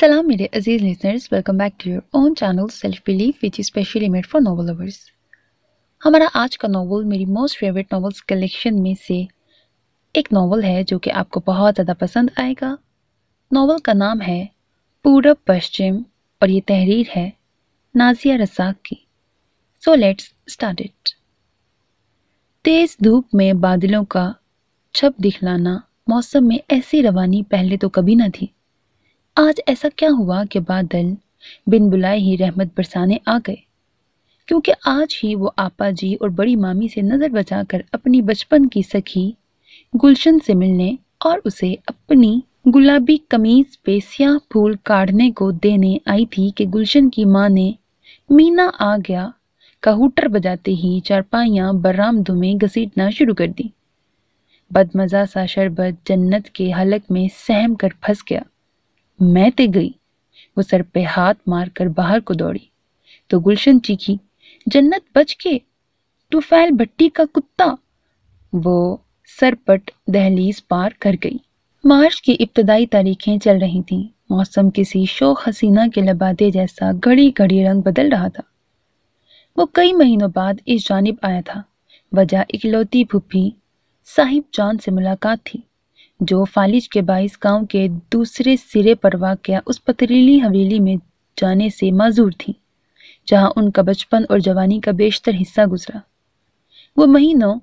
सलाम मेरे अजीज listeners welcome back to your own channel self believe which is specially made for novel lovers हमारा आज का नॉवल मेरी मोस्ट फेवरेट नॉवल्स कलेक्शन में से एक नॉवल है जो कि आपको बहुत ज़्यादा पसंद आएगा नॉवल का नाम है पूरब पश्चिम और ये तहरीर है नाजिया रसाक की सो लेट्स स्टार्ट इट तेज़ धूप में बादलों का छप दिखलाना मौसम में ऐसी रवानी पहले तो कभी ना थी आज ऐसा क्या हुआ कि बादल बिन बुलाए ही रहमत बरसाने आ गए क्योंकि आज ही वो आपा जी और बड़ी मामी से नज़र बचाकर अपनी बचपन की सखी गुलशन से मिलने और उसे अपनी गुलाबी कमीज पे स्याह फूल काटने को देने आई थी कि गुलशन की माँ ने मीना आ गया कहूटर बजाते ही चारपाइयाँ बरामदों में घसीटना शुरू कर दी बदमज़ा सा शरबत जन्नत के हलक में सहम कर फंस गया मैं ते गई वो सर पे हाथ मारकर बाहर को दौड़ी तो गुलशन चीखी जन्नत बच के तू फैल भट्टी का कुत्ता वो सरपट दहलीज पार कर गई मार्च की इब्तदाई तारीखें चल रही थीं मौसम किसी शोक हसीना के लबादे जैसा घड़ी घड़ी रंग बदल रहा था वो कई महीनों बाद इस जानब आया था वजह इकलौती भुप्पी साहिब जान से मुलाकात थी जो फालिज के बाईस गांव के दूसरे सिरे पर वाक़ उस पथरीली हवेली में जाने से माजूर थी जहां उनका बचपन और जवानी का बेशतर हिस्सा गुजरा वो महीनों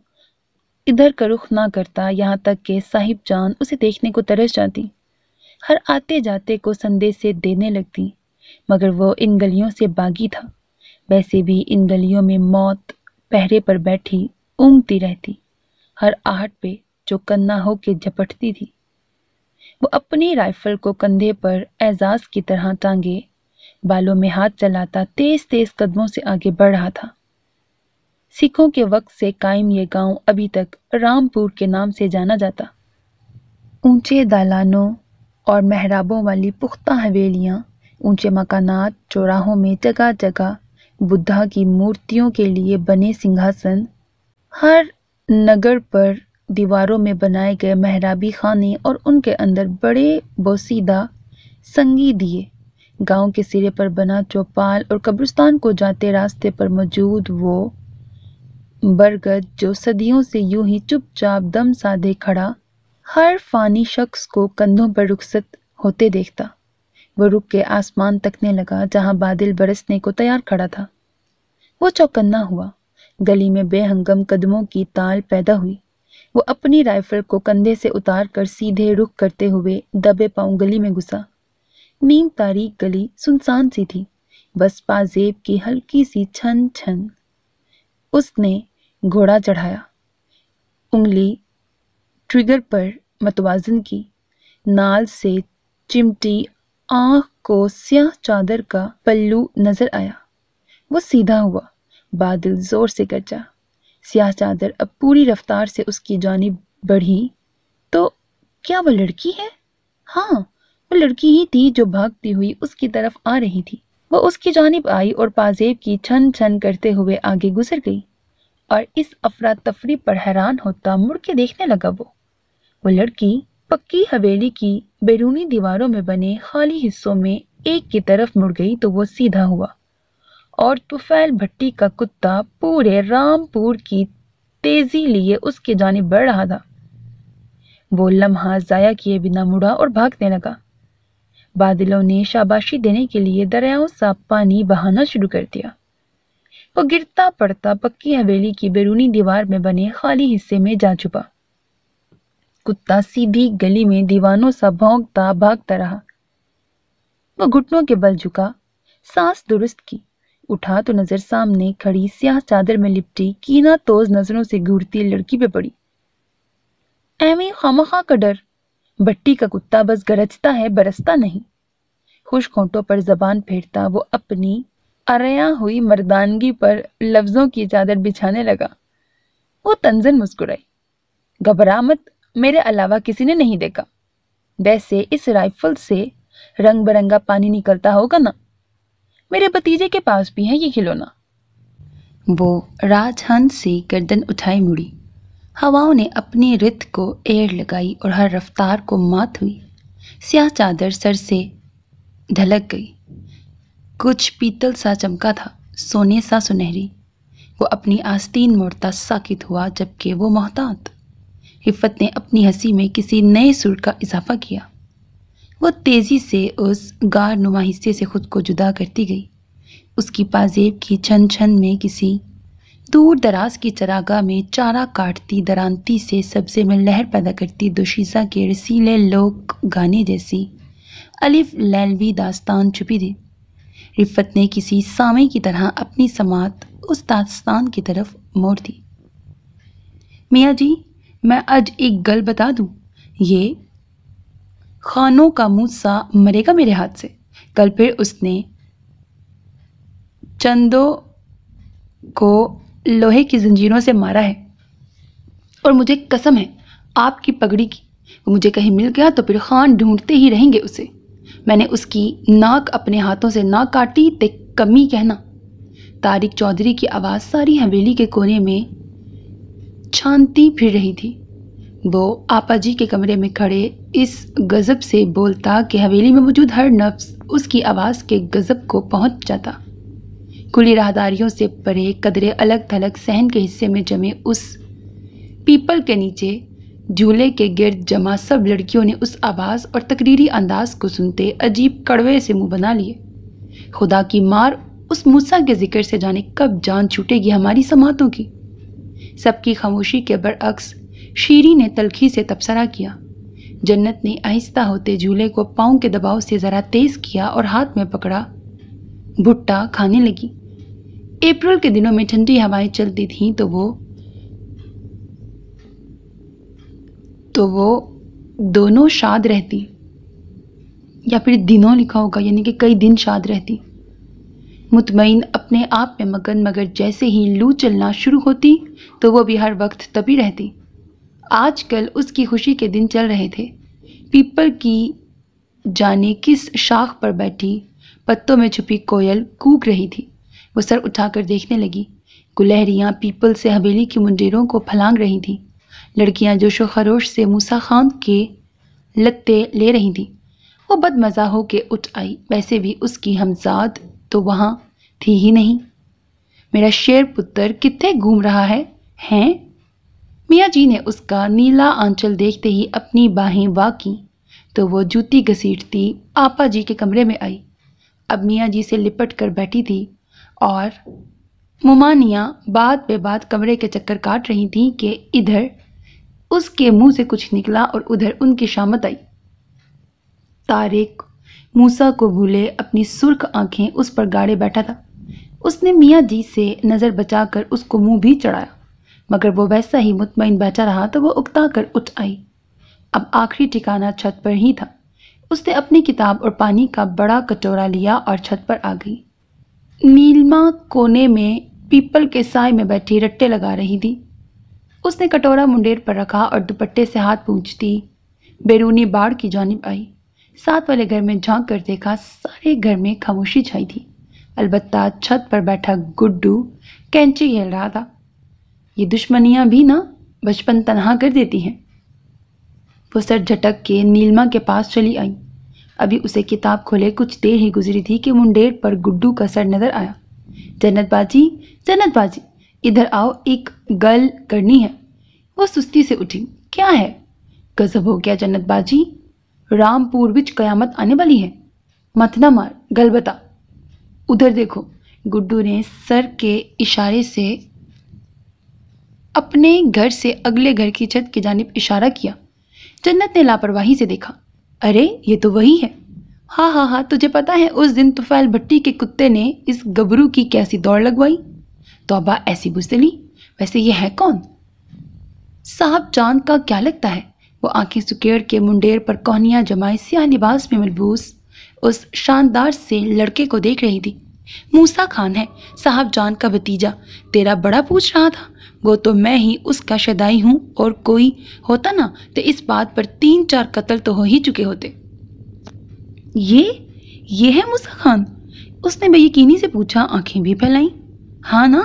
इधर का रुख ना करता यहाँ तक कि साहिब जान उसे देखने को तरस जाती हर आते जाते को संदेश से देने लगती मगर वो इन गलियों से बागी था वैसे भी इन गलियों में मौत पहरे पर बैठी ऊँगती रहती हर आहट पे जो कन्ना होके झपटती थी वो अपनी राइफल को कंधे पर एजाज की तरह टांगे बालों में हाथ चलाता तेज तेज कदमों से आगे बढ़ रहा था सिखों के वक्त से कायम ये गांव अभी तक रामपुर के नाम से जाना जाता ऊंचे दालानों और मेहराबों वाली पुख्ता हवेलियाँ ऊंचे मकानात चौराहों में जगह जगह बुद्धा की मूर्तियों के लिए बने सिंहासन हर नगर पर दीवारों में बनाए गए मेहराबी खाने और उनके अंदर बड़े बोसीदा संगी दिए गांव के सिरे पर बना चौपाल और कब्रिस्तान को जाते रास्ते पर मौजूद वो बरगद जो सदियों से यूं ही चुपचाप दम साधे खड़ा हर फानी शख्स को कंधों पर रुखसत होते देखता वो रुक के आसमान तकने लगा जहां बादल बरसने को तैयार खड़ा था वो चौकन्ना हुआ गली में बेहंगम कदमों की ताल पैदा हुई वो अपनी राइफल को कंधे से उतार कर सीधे रुख करते हुए दबे पाँव गली में घुसा नीम तारीख गली सुनसान सी थी बस पाजेब की हल्की सी छन छन उसने घोड़ा चढ़ाया उंगली ट्रिगर पर मतवाजन की नाल से चिमटी आँख को स्याह चादर का पल्लू नजर आया वो सीधा हुआ बादल जोर से गरजा सियाह चादर अब पूरी रफ्तार से उसकी जानी बढ़ी तो क्या वो लड़की है हाँ वो लड़की ही थी जो भागती हुई उसकी तरफ आ रही थी वो उसकी जानब आई और पाजेब की छन छन करते हुए आगे गुजर गई और इस अफरा तफरी पर हैरान होता मुड़ के देखने लगा वो वो लड़की पक्की हवेली की बैरूनी दीवारों में बने खाली हिस्सों में एक की तरफ मुड़ गई तो वो सीधा हुआ और तुफैल भट्टी का कुत्ता पूरे रामपुर की तेजी लिए उसके जाने बढ़ रहा था वो लम्हा ज़ाया किए बिना मुड़ा और भागने लगा बादलों ने शाबाशी देने के लिए दरियाओं सा पानी बहाना शुरू कर दिया वो गिरता पड़ता पक्की हवेली की बैरूनी दीवार में बने खाली हिस्से में जा छुपा कुत्ता सीधी गली में दीवानों सा भौंकता भागता रहा वो घुटनों के बल झुका सांस दुरुस्त की उठा तो नजर सामने खड़ी स्याह चादर में लिपटी कीना तोज नजरों से घूरती लड़की पे पड़ी खाम खामखा का डर बट्टी का कुत्ता बस गरजता है बरसता नहीं खुश खोटों पर जबान फेरता वो अपनी अरया हुई मर्दानगी पर लफ्जों की चादर बिछाने लगा वो तंजन मुस्कुराई घबरा मत मेरे अलावा किसी ने नहीं देखा वैसे इस राइफल से रंग बिरंगा पानी निकलता होगा ना मेरे भतीजे के पास भी है ये खिलौना वो राजहंस से गर्दन उठाई मुड़ी हवाओं ने अपनी रित को एड़ लगाई और हर रफ्तार को मात हुई स्याह चादर सर से ढलक गई कुछ पीतल सा चमका था सोने सा सुनहरी वो अपनी आस्तीन मोड़ता साकित हुआ जबकि वो मोहतात हिफत ने अपनी हंसी में किसी नए सुर का इजाफा किया वो तेज़ी से उस गार नुमा हिस्से से खुद को जुदा करती गई उसकी पाजेब की छन छन में किसी दूर दराज की चरागा में चारा काटती दरानती से सब्ज़े में लहर पैदा करती दोशीसा के रसीले लोक गाने जैसी अलिफ लैलवी दास्तान छुपी दी रिफत ने किसी सामे की तरह अपनी समात उस दास्तान की तरफ मोड़ दी मियाँ जी मैं आज एक गल बता दूँ ये खानों का मूसा मरेगा मेरे हाथ से कल फिर उसने चंदों को लोहे की जंजीरों से मारा है और मुझे कसम है आपकी पगड़ी की वो मुझे कहीं मिल गया तो फिर खान ढूंढते ही रहेंगे उसे मैंने उसकी नाक अपने हाथों से ना काटी ते कमी कहना तारिक चौधरी की आवाज़ सारी हवेली के कोने में छानती फिर रही थी वो आपा जी के कमरे में खड़े इस गज़ब से बोलता कि हवेली में मौजूद हर नफ्स उसकी आवाज़ के गज़ब को पहुंच जाता खुली राहदारियों से परे कदरे अलग थलग सहन के हिस्से में जमे उस पीपल के नीचे झूले के गिर्द जमा सब लड़कियों ने उस आवाज़ और तकरीरी अंदाज को सुनते अजीब कड़वे से मुंह बना लिए खुदा की मार उस मूसा के जिक्र से जाने कब जान छूटेगी हमारी समातों की सबकी खामोशी के बरअक्स शीरी ने तलखी से तबसरा किया जन्नत ने आहिस्ता होते झूले को पाँव के दबाव से ज़रा तेज़ किया और हाथ में पकड़ा भुट्टा खाने लगी अप्रैल के दिनों में ठंडी हवाएं चलती थीं तो वो तो वो दोनों शाद रहती या फिर दिनों लिखा होगा यानी कि कई दिन शाद रहती मुतमिन अपने आप में मगन मगर जैसे ही लू चलना शुरू होती तो वो भी हर वक्त तभी रहती आजकल उसकी खुशी के दिन चल रहे थे पीपल की जाने किस शाख पर बैठी पत्तों में छुपी कोयल कूक रही थी वो सर उठाकर देखने लगी गुलहरियाँ पीपल से हवेली की मुंडेरों को फलांग रही थीं लड़कियाँ जोशो खरोश से मूसा खान के लत्ते ले रही थीं वो बदमज़ा हो के उठ आई वैसे भी उसकी हमजाद तो वहाँ थी ही नहीं मेरा शेर पुत्र कितने घूम रहा है हैं मियाँ जी ने उसका नीला आंचल देखते ही अपनी बाहें वा की तो वो जूती घसीटती आपा जी के कमरे में आई अब मियाँ जी से लिपट कर बैठी थी और मुमानियाँ बात पे बात कमरे के चक्कर काट रही थीं कि इधर उसके मुंह से कुछ निकला और उधर उनकी शामत आई तारिक मूसा को भूले अपनी सुर्ख आंखें उस पर गाड़े बैठा था उसने मियाँ जी से नज़र बचाकर उसको मुंह भी चढ़ाया मगर वो वैसा ही मुतमिन बैठा रहा तो वो उकता कर उठ आई अब आखिरी ठिकाना छत पर ही था उसने अपनी किताब और पानी का बड़ा कटोरा लिया और छत पर आ गई नीलमा कोने में पीपल के साय में बैठी रट्टे लगा रही थी उसने कटोरा मुंडेर पर रखा और दुपट्टे से हाथ पूछ दी बैरूनी बाढ़ की जानब आई साथ वाले घर में झांक कर देखा सारे घर में खामोशी छाई थी अलबत्ता छत पर बैठा गुड्डू कैंची खेल रहा था ये दुश्मनियाँ भी ना बचपन तनहा कर देती हैं वो सर झटक के नीलमा के पास चली आई अभी उसे किताब खोले कुछ देर ही गुजरी थी कि मुंडेर पर गुड्डू का सर नज़र आया जन्नत बाजी जन्नत बाजी इधर आओ एक गल करनी है वो सुस्ती से उठी क्या है गजब हो गया जन्नत बाजी रामपुर विच कयामत आने वाली है मत ना मार गल बता उधर देखो गुड्डू ने सर के इशारे से अपने घर से अगले घर की छत की जानब इशारा किया जन्नत ने लापरवाही से देखा अरे ये तो वही है हाँ हाँ हाँ तुझे पता है उस दिन तुफैल भट्टी के कुत्ते ने इस गबरू की कैसी दौड़ लगवाई तोबा ऐसी बुजदली वैसे ये है कौन साहब चांद का क्या लगता है वो आंखें सुकेड़ के मुंडेर पर कोहनियाँ जमाए स्याह लिबास में मलबूस उस शानदार से लड़के को देख रही थी मूसा खान है साहब जान का भतीजा तेरा बड़ा पूछ रहा था वो तो मैं ही उसका शदाई हूँ और कोई होता ना तो इस बात पर तीन चार कत्ल तो हो ही चुके होते ये ये है मूसा खान उसने बेयकीनी से पूछा आंखें भी फैलाई हाँ ना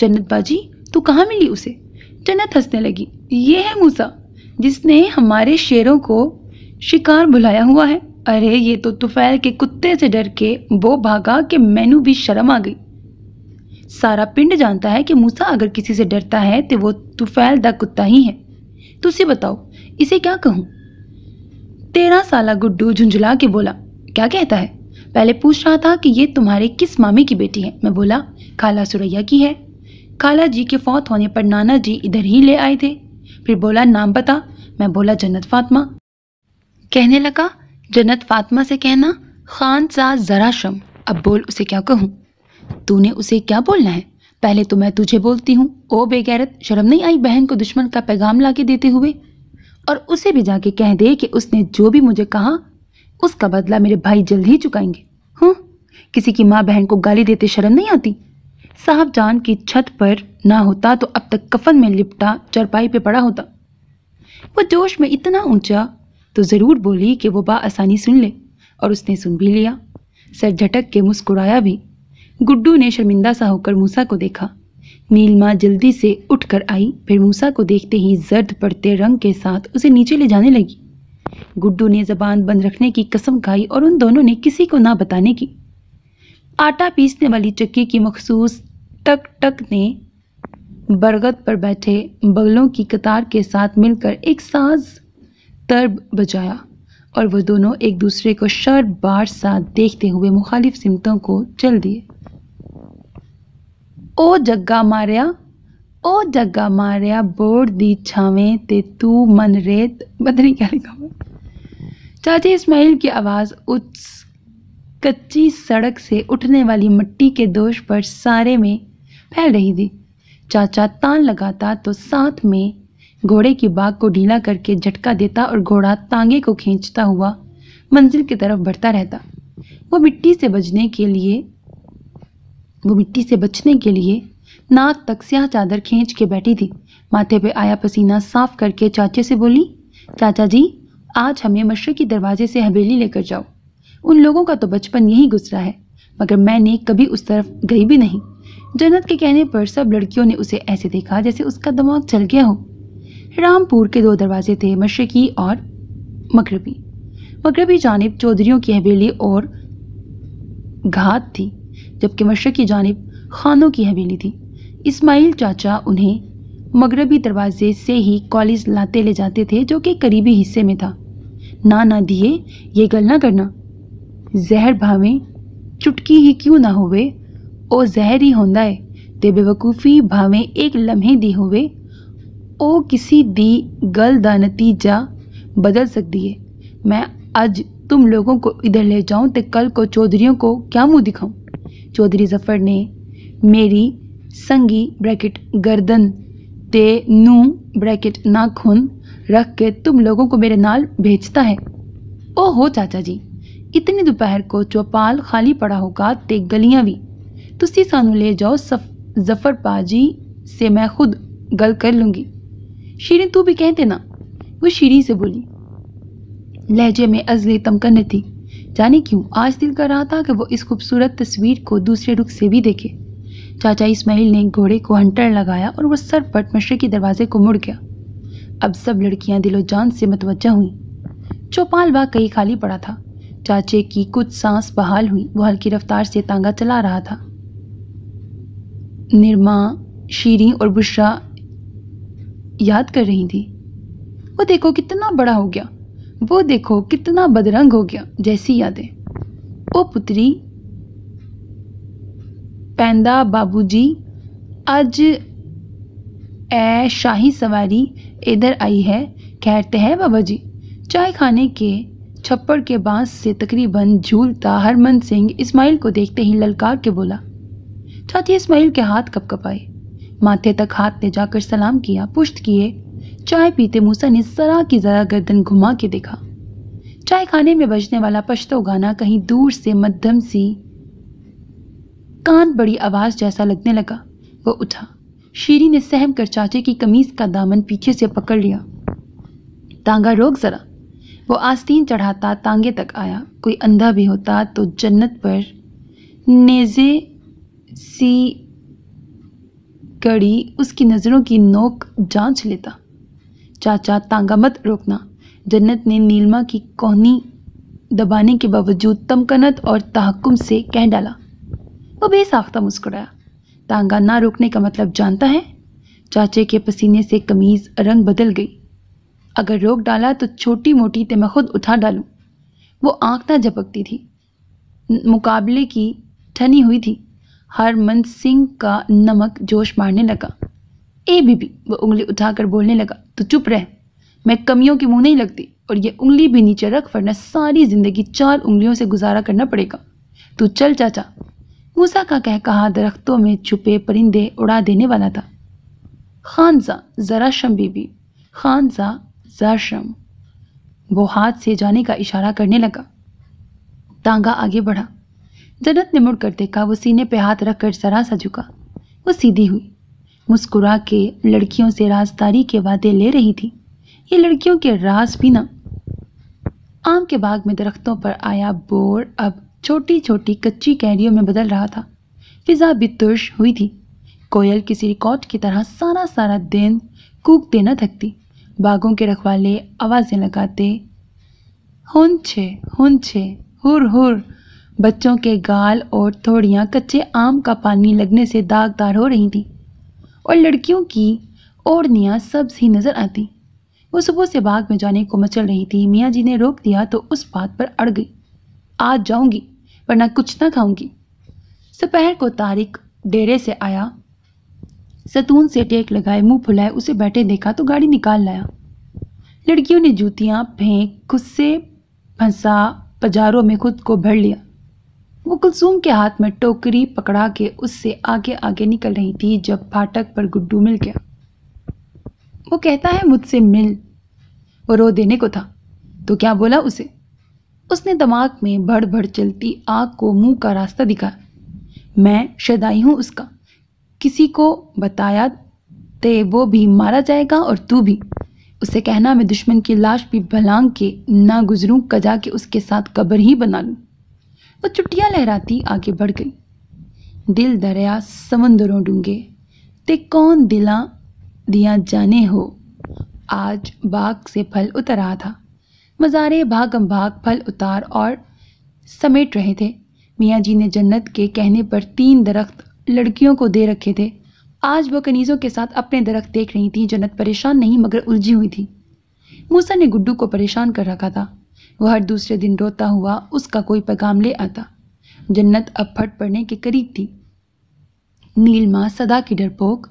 जन्नत बाजी तू कहाँ मिली उसे जन्नत हंसने लगी ये है मूसा जिसने हमारे शेरों को शिकार बुलाया हुआ है अरे ये तो तुफैल के कुत्ते से डर के वो भागा कि मैनू भी शर्म आ गई सारा पिंड जानता है कि मूसा अगर किसी से डरता है तो वो तुफैल तो द कुत्ता ही है तुझसे बताओ इसे क्या कहूँ तेरह साल गुड्डू झुंझुला के बोला क्या कहता है पहले पूछ रहा था कि ये तुम्हारे किस मामी की बेटी है मैं बोला खाला सुरैया की है खाला जी के फौत होने पर नाना जी इधर ही ले आए थे फिर बोला नाम बता मैं बोला जन्नत फातमा कहने लगा जन्नत फातमा से कहना खान सा जरा शम अब बोल उसे क्या कहूँ तूने उसे क्या बोलना है पहले तो मैं तुझे बोलती हूँ ओ बेगैरत शर्म नहीं आई बहन को दुश्मन का पैगाम ला के देते हुए और उसे भी जाके कह दे कि उसने जो भी मुझे कहा उसका बदला मेरे भाई जल्द ही चुकाएंगे हूँ किसी की माँ बहन को गाली देते शर्म नहीं आती साहब जान की छत पर ना होता तो अब तक कफन में लिपटा चरपाई पे पड़ा होता वो जोश में इतना ऊंचा तो ज़रूर बोली कि वो बा आसानी सुन ले और उसने सुन भी लिया सर झटक के मुस्कुराया भी गुड्डू ने शर्मिंदा सा होकर मूसा को देखा नीलमा जल्दी से उठकर आई फिर मूसा को देखते ही जर्द पड़ते रंग के साथ उसे नीचे ले जाने लगी गुड्डू ने जबान बंद रखने की कसम खाई और उन दोनों ने किसी को ना बताने की आटा पीसने वाली चक्की की मखसूस टक टक ने बरगद पर बैठे बगलों की कतार के साथ मिलकर एक साज तर्ब बजाया और वह दोनों एक दूसरे को शर्ट बार साथ देखते हुए मुखालिफ सिमतों को चल दिए जग्गा मारिया ओ जग्गा मारिया बोर्ड दी छावे ते तू मन रेत बदनी क्या लिखा हुआ चाचे इस्माइल की आवाज़ उस कच्ची सड़क से उठने वाली मिट्टी के दोष पर सारे में फैल रही थी चाचा तान लगाता तो साथ में घोड़े की बाग को ढीला करके झटका देता और घोड़ा तांगे को खींचता हुआ मंजिल की तरफ बढ़ता रहता वो मिट्टी से बचने के लिए वो मिट्टी से बचने के लिए नाक तक स्याह चादर खींच के बैठी थी माथे पे आया पसीना साफ करके चाचे से बोली चाचा जी आज हमें मशरकी दरवाजे से हवेली लेकर जाओ उन लोगों का तो बचपन यही गुजरा है मगर मैंने कभी उस तरफ गई भी नहीं जन्नत के कहने पर सब लड़कियों ने उसे ऐसे देखा जैसे उसका दिमाग चल गया हो रामपुर के दो दरवाजे थे मशरकी और मगरबी मगरबी जानब चौधरीों की हवेली और घात थी जबकि मशरक़ की जानब खानों की हवेली थी इस्माइल चाचा उन्हें मगरबी दरवाज़े से ही कॉलेज लाते ले जाते थे जो कि करीबी हिस्से में था ना ना दिए ये गल ना करना जहर भावें चुटकी ही क्यों ना होवे ओ जहर ही होंदा है ते बेवकूफ़ी भावें एक लम्हे दी होवे ओ किसी दी गल का नतीजा बदल सकती है मैं आज तुम लोगों को इधर ले जाऊं तो कल को चौधरीों को क्या मुँह दिखाऊं चौधरी जफर ने मेरी संगी ब्रैकेट गर्दन ते नू ब्रैकेट नाखून रख के तुम लोगों को मेरे नाल भेजता है हो चाचा जी इतनी दोपहर को चौपाल खाली पड़ा होगा ते गलियां भी ਤੁਸੀਂ ਸਾਨੂੰ ਲੈ ਜਾਓ ਜ਼ਫਰ ਪਾਜੀ से मैं खुद गल कर लूँगी शीरी तू भी कहते ना वो शीरी से बोली लहजे में अजली तमकन थी जाने क्यों आज दिल कर रहा था कि वो इस खूबसूरत तस्वीर को दूसरे रुख से भी देखे चाचा इसमाइल ने घोड़े को हंटर लगाया और वह सर सरपट के दरवाजे को मुड़ गया अब सब लड़कियां दिलो जान से मतवजह हुई चौपाल बाग कहीं खाली पड़ा था चाचे की कुछ सांस बहाल हुई वो हल्की रफ्तार से तांगा चला रहा था निर्मा शीरी और बुशरा याद कर रही थी वो देखो कितना बड़ा हो गया वो देखो कितना बदरंग हो गया जैसी यादें ओ पुत्री पैंदा बाबूजी आज ए शाही सवारी इधर आई है कहते हैं बाबा जी चाय खाने के छप्पड़ के बांस से तकरीबन झूलता हरमन सिंह इस्माइल को देखते ही ललकार के बोला चाची इस्माइल के हाथ कप आए माथे तक हाथ ले जाकर सलाम किया पुष्ट किए चाय पीते मूसा ने जरा की जरा गर्दन घुमा के देखा चाय खाने में बजने वाला पश्तो गाना कहीं दूर से मध्यम सी कान बड़ी आवाज जैसा लगने लगा वो उठा शीरी ने सहम कर चाचे की कमीज का दामन पीछे से पकड़ लिया तांगा रोक जरा वो आस्तीन चढ़ाता तांगे तक आया कोई अंधा भी होता तो जन्नत पर नेजे सी कड़ी उसकी नज़रों की नोक जांच लेता चाचा तांगा मत रोकना जन्नत ने नीलमा की कोहनी दबाने के बावजूद तमकनत और तहकुम से कह डाला वो बेसाख्ता मुस्कुराया तांगा ना रोकने का मतलब जानता है चाचे के पसीने से कमीज़ रंग बदल गई अगर रोक डाला तो छोटी मोटी तो मैं खुद उठा डालूं वो आँख ना झपकती थी मुकाबले की ठनी हुई थी हरमन सिंह का नमक जोश मारने लगा ए बीबी वह उंगली उठाकर बोलने लगा तो चुप रह मैं कमियों की मुंह नहीं लगती और ये उंगली भी नीचे रख वरना सारी जिंदगी चार उंगलियों से गुजारा करना पड़ेगा तू चल चाचा मूसा का कह कहा दरख्तों में छुपे परिंदे उड़ा देने वाला था खान जरा शम बीबी जरा शम वो हाथ से जाने का इशारा करने लगा तांगा आगे बढ़ा जन्नत ने मुड़कर देखा वो सीने पे हाथ रखकर जरा सा झुका वो सीधी हुई मुस्कुरा के लड़कियों से राजदारी के वादे ले रही थी ये लड़कियों के राज भी ना आम के बाग में दरख्तों पर आया बोर अब छोटी छोटी कच्ची कैरियों में बदल रहा था फिजा बितुर्श हुई थी कोयल किसी रिकॉर्ड की तरह सारा सारा दिन कूकते न थकती बागों के रखवाले आवाज़ें लगाते हुन छे हुन छे हुर हुर बच्चों के गाल और थोड़ियाँ कच्चे आम का पानी लगने से दागदार हो रही थी और लड़कियों की ओढ़नियाँ सब ही नज़र आती वो सुबह से बाग में जाने को मचल रही थी मियाँ जी ने रोक दिया तो उस बात पर अड़ गई आज जाऊंगी वरना कुछ ना खाऊंगी सुपहर को तारिक डेरे से आया सतून से टेक लगाए मुंह फुलाए उसे बैठे देखा तो गाड़ी निकाल लाया लड़कियों ने जूतियाँ फेंक खुद से फंसा पजारों में खुद को भर लिया वो कुलसूम के हाथ में टोकरी पकड़ा के उससे आगे आगे निकल रही थी जब फाटक पर गुड्डू मिल गया वो कहता है मुझसे मिल वो रो देने को था तो क्या बोला उसे उसने दिमाग में भड़ भड़ चलती आग को मुंह का रास्ता दिखाया मैं शदाई हूँ उसका किसी को बताया ते वो भी मारा जाएगा और तू भी उसे कहना मैं दुश्मन की लाश भी भलांग के ना गुजरूँ कजा के उसके साथ कब्र ही बना लूँ वो चुटिया लहराती आगे बढ़ गई दिल दरिया समंदरों डूंगे ते कौन दिला दिया जाने हो आज बाग से फल उतर रहा था मज़ारे भागम भाग फल उतार और समेट रहे थे मियाँ जी ने जन्नत के कहने पर तीन दरख्त लड़कियों को दे रखे थे आज वो कनीज़ों के साथ अपने दरख्त देख रही थी जन्नत परेशान नहीं मगर उलझी हुई थी मूसा ने गुड्डू को परेशान कर रखा था वह हर दूसरे दिन रोता हुआ उसका कोई पैगाम ले आता जन्नत अब फट पड़ने के करीब थी नीलमा सदा की डरपोक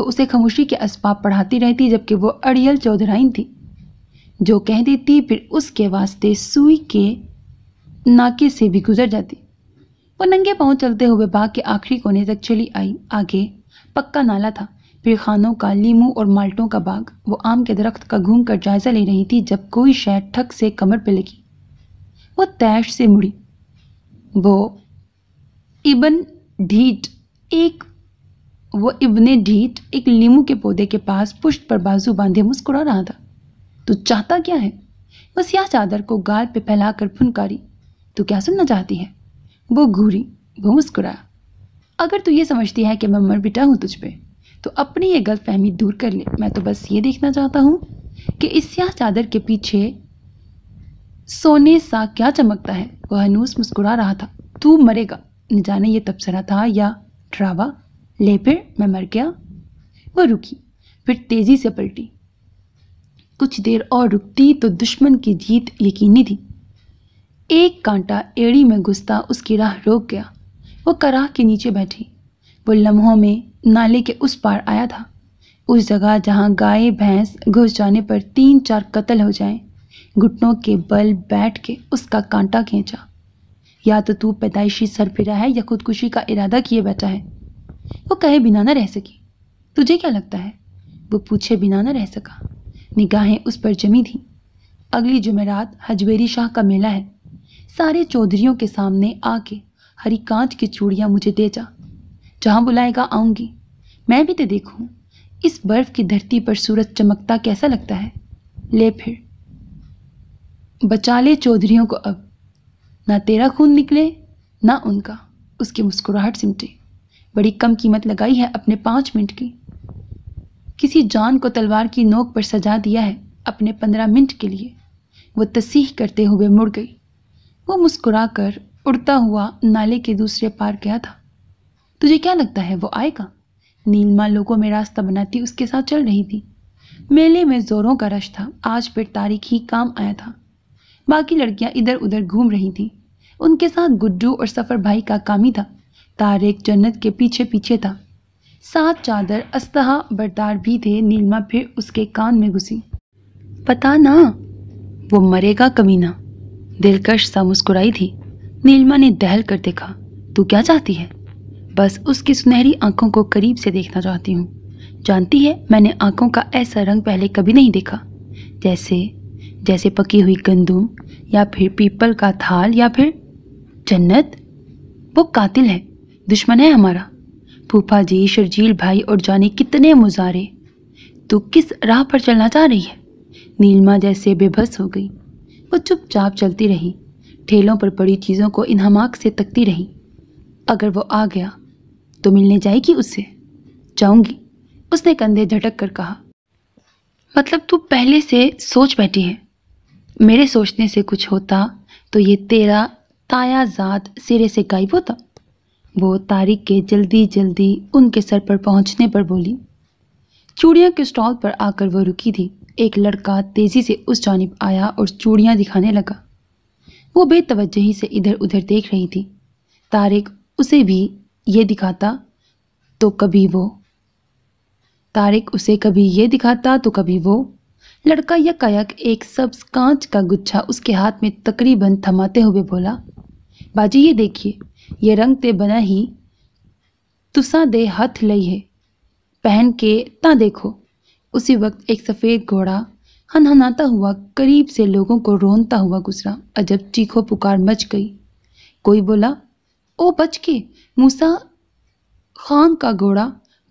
वह उसे खामोशी के असबाब पढ़ाती रहती जबकि वो अड़ियल चौधराइन थी जो कह देती फिर उसके वास्ते सुई के नाके से भी गुजर जाती वो नंगे पांव चलते हुए बाग के आखिरी कोने तक चली आई आगे पक्का नाला था खानों का लीमू और माल्टों का बाग वो आम के दरख्त का घूम कर जायज़ा ले रही थी जब कोई शह ठक से कमर पर लगी वो तैश से मुड़ी वो इबन ढीट एक वो इबन ढीट एक लीमू के पौधे के पास पुष्ट पर बाजू बांधे मुस्कुरा रहा था तू चाहता क्या है बस यह चादर को गाल पे कर फुनकारी तू क्या सुनना चाहती है वो घूरी वो मुस्कुराया अगर तू ये समझती है कि मैं मर बिटा हूँ तुझ पर तो अपनी ये गलत फहमी दूर कर ले मैं तो बस ये देखना चाहता हूँ कि इस सियाह चादर के पीछे सोने सा क्या चमकता है वह हनूस मुस्कुरा रहा था तू मरेगा न जाने ये तबसरा था या ड्रावा ले फिर मैं मर गया वह रुकी फिर तेज़ी से पलटी कुछ देर और रुकती तो दुश्मन की जीत यकीनी थी एक कांटा एड़ी में घुसता उसकी राह रोक गया वो कराह के नीचे बैठी वो लम्हों में नाले के उस पार आया था उस जगह जहाँ गाय भैंस घुस जाने पर तीन चार कत्ल हो जाएं, घुटनों के बल बैठ के उसका कांटा खींचा या तो तू पैदाइशी सरफिरा है या खुदकुशी का इरादा किए बैठा है वो कहे बिना न रह सकी तुझे क्या लगता है वो पूछे बिना न रह सका निगाहें उस पर जमी थीं अगली जुमेरात हजबेरी शाह का मेला है सारे चौधरीओं के सामने आके हरी कांच की चूड़ियाँ मुझे दे जा जहाँ बुलाएगा आऊँगी मैं भी तो देखूँ इस बर्फ़ की धरती पर सूरज चमकता कैसा लगता है ले फिर बचा ले चौधरीों को अब ना तेरा खून निकले ना उनका उसकी मुस्कुराहट सिमटे बड़ी कम कीमत लगाई है अपने पाँच मिनट की किसी जान को तलवार की नोक पर सजा दिया है अपने पंद्रह मिनट के लिए वो तसीह करते हुए मुड़ गई वो मुस्कुराकर उड़ता हुआ नाले के दूसरे पार गया था तुझे क्या लगता है वो आएगा नीलमा लोगों में रास्ता बनाती उसके साथ चल रही थी मेले में जोरों का रश था आज फिर तारीख ही काम आया था बाकी लड़कियां इधर उधर घूम रही थीं उनके साथ गुड्डू और सफ़र भाई का काम ही था तारिक जन्नत के पीछे पीछे था सात चादर अस्तहा बरदार भी थे नीलमा फिर उसके कान में घुसी पता ना वो मरेगा कमीना दिलकश सा मुस्कुराई थी नीलमा ने दहल कर देखा तू क्या चाहती है बस उसकी सुनहरी आंखों को करीब से देखना चाहती हूँ जानती है मैंने आंखों का ऐसा रंग पहले कभी नहीं देखा जैसे जैसे पकी हुई गंदुम या फिर पीपल का थाल या फिर जन्नत वो कातिल है दुश्मन है हमारा फूफा जी शर्जील भाई और जाने कितने मुजारे तो किस राह पर चलना चाह रही है नीलमा जैसे बेबस हो गई वो चुपचाप चलती रही ठेलों पर पड़ी चीज़ों को इन्हमाक से तकती रही अगर वो आ गया तो मिलने जाएगी उससे जाऊंगी उसने कंधे झटक कर कहा मतलब तू पहले से सोच बैठी है मेरे सोचने से कुछ होता तो ये तेरा ताया जात सिरे से गायब होता वो तारिक के जल्दी जल्दी उनके सर पर पहुंचने पर बोली चूड़ियाँ के स्टॉल पर आकर वो रुकी थी एक लड़का तेज़ी से उस जानब आया और चूड़ियाँ दिखाने लगा वो बेतवजही से इधर उधर देख रही थी तारिक उसे भी ये दिखाता तो कभी वो तारिक उसे कभी ये दिखाता तो कभी वो लड़का या कायक एक सब्ज कांच का गुच्छा उसके हाथ में तकरीबन थमाते हुए बोला बाजी ये देखिए ये रंग ते बना ही तुसा दे हथ लई है पहन के ता देखो उसी वक्त एक सफ़ेद घोड़ा हनहनाता हुआ करीब से लोगों को रोनता हुआ गुजरा अजब चीखों पुकार मच गई कोई बोला ओ बच के मूसा खान का घोड़ा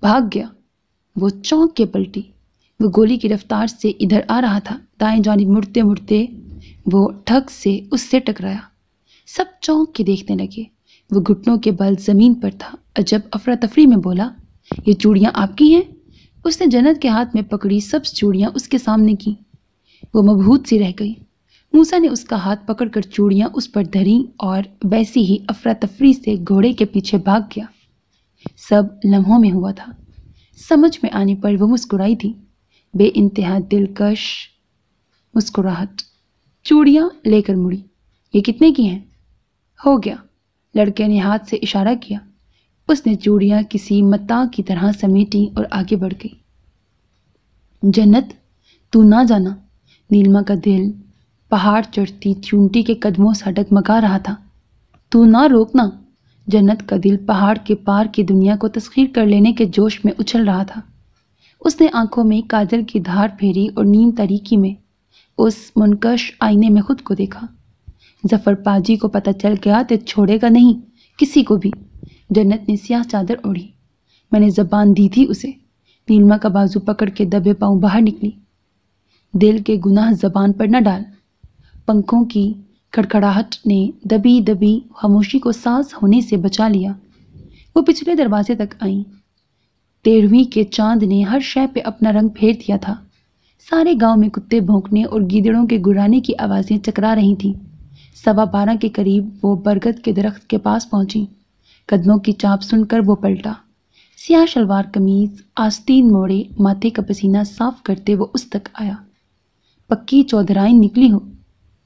भाग गया वो चौंक के पलटी वो गोली की रफ्तार से इधर आ रहा था दाएं जानी मुड़ते मुड़ते वो ठग से उससे टकराया सब चौंक के देखने लगे वो घुटनों के बल ज़मीन पर था अजब अफरा तफरी में बोला ये चूड़ियाँ आपकी हैं उसने जन्नत के हाथ में पकड़ी सब चूड़ियाँ उसके सामने की वो मबहूत सी रह गई मूसा ने उसका हाथ पकड़कर चूड़ियाँ उस पर धरी और वैसी ही अफरा तफरी से घोड़े के पीछे भाग गया सब लम्हों में हुआ था समझ में आने पर वो मुस्कुराई थी बे इंतहा दिलकश मुस्कुराहट चूड़ियाँ लेकर मुड़ी ये कितने की हैं हो गया लड़के ने हाथ से इशारा किया उसने चूड़ियाँ किसी मता की तरह समेटी और आगे बढ़ गई जन्नत तू ना जाना नीलमा का दिल पहाड़ चढ़ती चूंटी के कदमों सा डगमगा रहा था तू ना रोकना जन्नत का दिल पहाड़ के पार की दुनिया को तस्खीर कर लेने के जोश में उछल रहा था उसने आंखों में काजल की धार फेरी और नीम तरीकी में उस मुनकश आईने में खुद को देखा जफर पाजी को पता चल गया तो छोड़ेगा नहीं किसी को भी जन्नत ने सियाह चादर ओढ़ी मैंने जबान दी थी उसे नीलमा का बाजू पकड़ के दबे पाँव बाहर निकली दिल के गुनाह जबान पर न डाल पंखों की खड़खड़ाहट ने दबी दबी खामोशी को सांस होने से बचा लिया वो पिछले दरवाजे तक आई तेरहवीं के चांद ने हर शय पे अपना रंग फेर दिया था सारे गांव में कुत्ते भौंकने और गीदड़ों के गुराने की आवाज़ें चकरा रही थीं सवा बारह के करीब वो बरगद के दरख्त के पास पहुंची कदमों की चाप सुनकर वो पलटा सियाह शलवार कमीज आस्तीन मोड़े माथे का पसीना साफ करते वो उस तक आया पक्की चौधराई निकली हो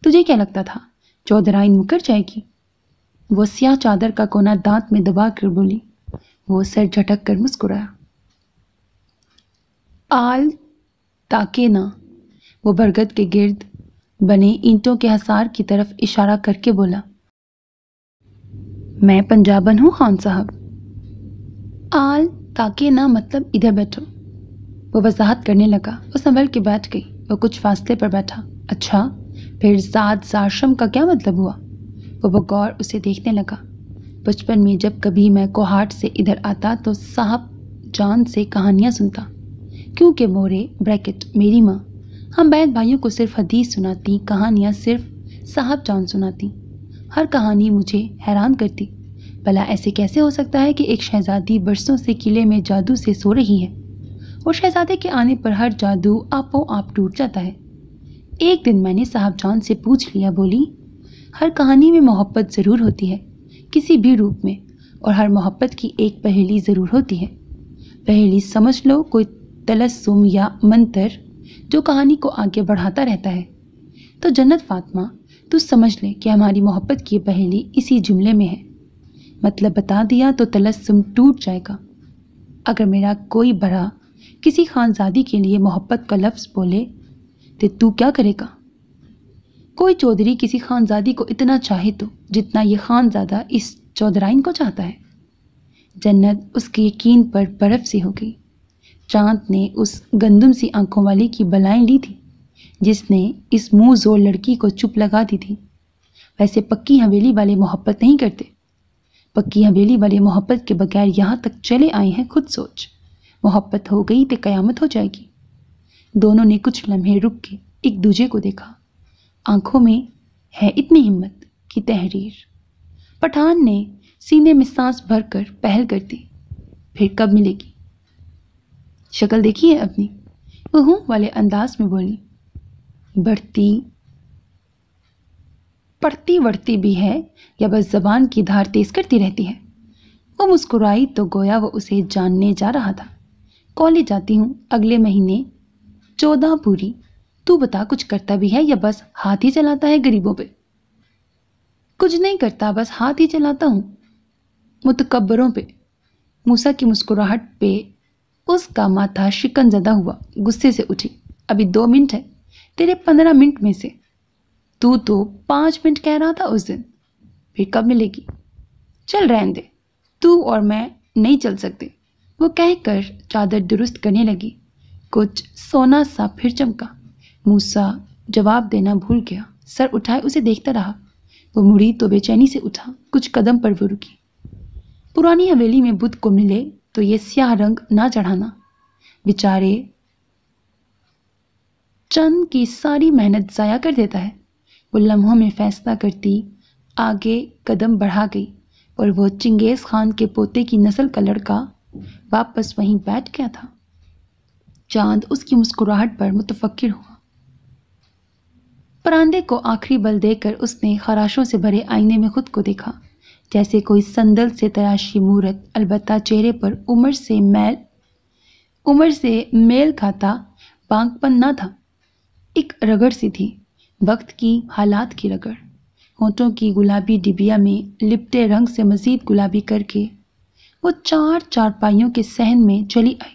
तुझे क्या लगता था चौधराइन मुकर जाएगी वो सियाह चादर का कोना दांत में दबा कर बोली वो सर झटक कर मुस्कुराया आल ताके ना वो बरगद के गिर्द बने ईंटों के हसार की तरफ इशारा करके बोला मैं पंजाबन हूँ खान साहब आल ताके ना मतलब इधर बैठो वो वजाहत करने लगा वो संभल के बैठ गई वो कुछ फासले पर बैठा अच्छा फिर जात साश्रम का क्या मतलब हुआ वो बगौर उसे देखने लगा बचपन में जब कभी मैं कोहाट से इधर आता तो साहब जान से कहानियाँ सुनता क्योंकि मोरे ब्रैकेट मेरी माँ हम बहन भाइयों को सिर्फ हदीस सुनाती कहानियाँ सिर्फ साहब जान सुनाती हर कहानी मुझे हैरान करती भला ऐसे कैसे हो सकता है कि एक शहज़ादी बरसों से किले में जादू से सो रही है और शहज़ादे के आने पर हर जादू आपो आप टूट जाता है एक दिन मैंने साहब जान से पूछ लिया बोली हर कहानी में मोहब्बत ज़रूर होती है किसी भी रूप में और हर मोहब्बत की एक पहेली ज़रूर होती है पहेली समझ लो कोई तलस्सुम या मंत्र जो कहानी को आगे बढ़ाता रहता है तो जन्नत फातमा तू समझ ले कि हमारी मोहब्बत की पहेली इसी जुमले में है मतलब बता दिया तो तलस्सुम टूट जाएगा अगर मेरा कोई बड़ा किसी खानजादी के लिए मोहब्बत का लफ्ज़ बोले तो तू क्या करेगा कोई चौधरी किसी खानजादी को इतना चाहे तो जितना ये खानजादा इस चौधराइन को चाहता है जन्नत उसके यकीन पर बर्फ़ सी हो गई चांद ने उस गंदम सी आंखों वाली की बलाएं ली थी जिसने इस मुंह जोर लड़की को चुप लगा दी थी वैसे पक्की हवेली वाले मोहब्बत नहीं करते पक्की हवेली वाले मोहब्बत के बगैर यहाँ तक चले आए हैं खुद सोच मोहब्बत हो गई तो क़यामत हो जाएगी दोनों ने कुछ लम्हे रुक के एक दूजे को देखा आंखों में है इतनी हिम्मत कि तहरीर पठान ने सीने में सांस भर कर पहल कर दी फिर कब मिलेगी शक्ल देखी है अपनी वह वाले अंदाज में बोली बढ़ती पढ़ती बढ़ती भी है या बस जबान की धार तेज करती रहती है वो मुस्कुराई तो गोया वो उसे जानने जा रहा था कॉलेज जाती हूँ अगले महीने चौदह पूरी तू बता कुछ करता भी है या बस हाथ ही चलाता है गरीबों पे कुछ नहीं करता बस हाथ ही चलाता हूँ मुतकबरों पे मूसा की मुस्कुराहट पे उसका माथा ज़्यादा हुआ गुस्से से उठी अभी दो मिनट है तेरे पंद्रह मिनट में से तू तो पाँच मिनट कह रहा था उस दिन फिर कब मिलेगी चल रहन दे तू और मैं नहीं चल सकते वो कहकर चादर दुरुस्त करने लगी कुछ सोना सा फिर चमका मूसा जवाब देना भूल गया सर उठाए उसे देखता रहा वो मुड़ी तो बेचैनी से उठा कुछ कदम पर वो रुकी पुरानी हवेली में बुध को मिले तो ये स्याह रंग ना चढ़ाना बेचारे चंद की सारी मेहनत ज़ाया कर देता है वो लम्हों में फैसला करती आगे कदम बढ़ा गई और वो चिंगेज़ खान के पोते की नस्ल का लड़का वापस वहीं बैठ गया था चांद उसकी मुस्कुराहट पर मुतफक्र हुआ परांदे को आखिरी बल देकर उसने खराशों से भरे आईने में खुद को देखा जैसे कोई संदल से तराशी मूरत अलबत् चेहरे पर उम्र से मैल उम्र से मेल खाता बांकपन ना था एक रगड़ सी थी वक्त की हालात की रगड़ होठों की गुलाबी डिबिया में लिपटे रंग से मजीद गुलाबी करके वो चार चारपाइयों के सहन में चली आई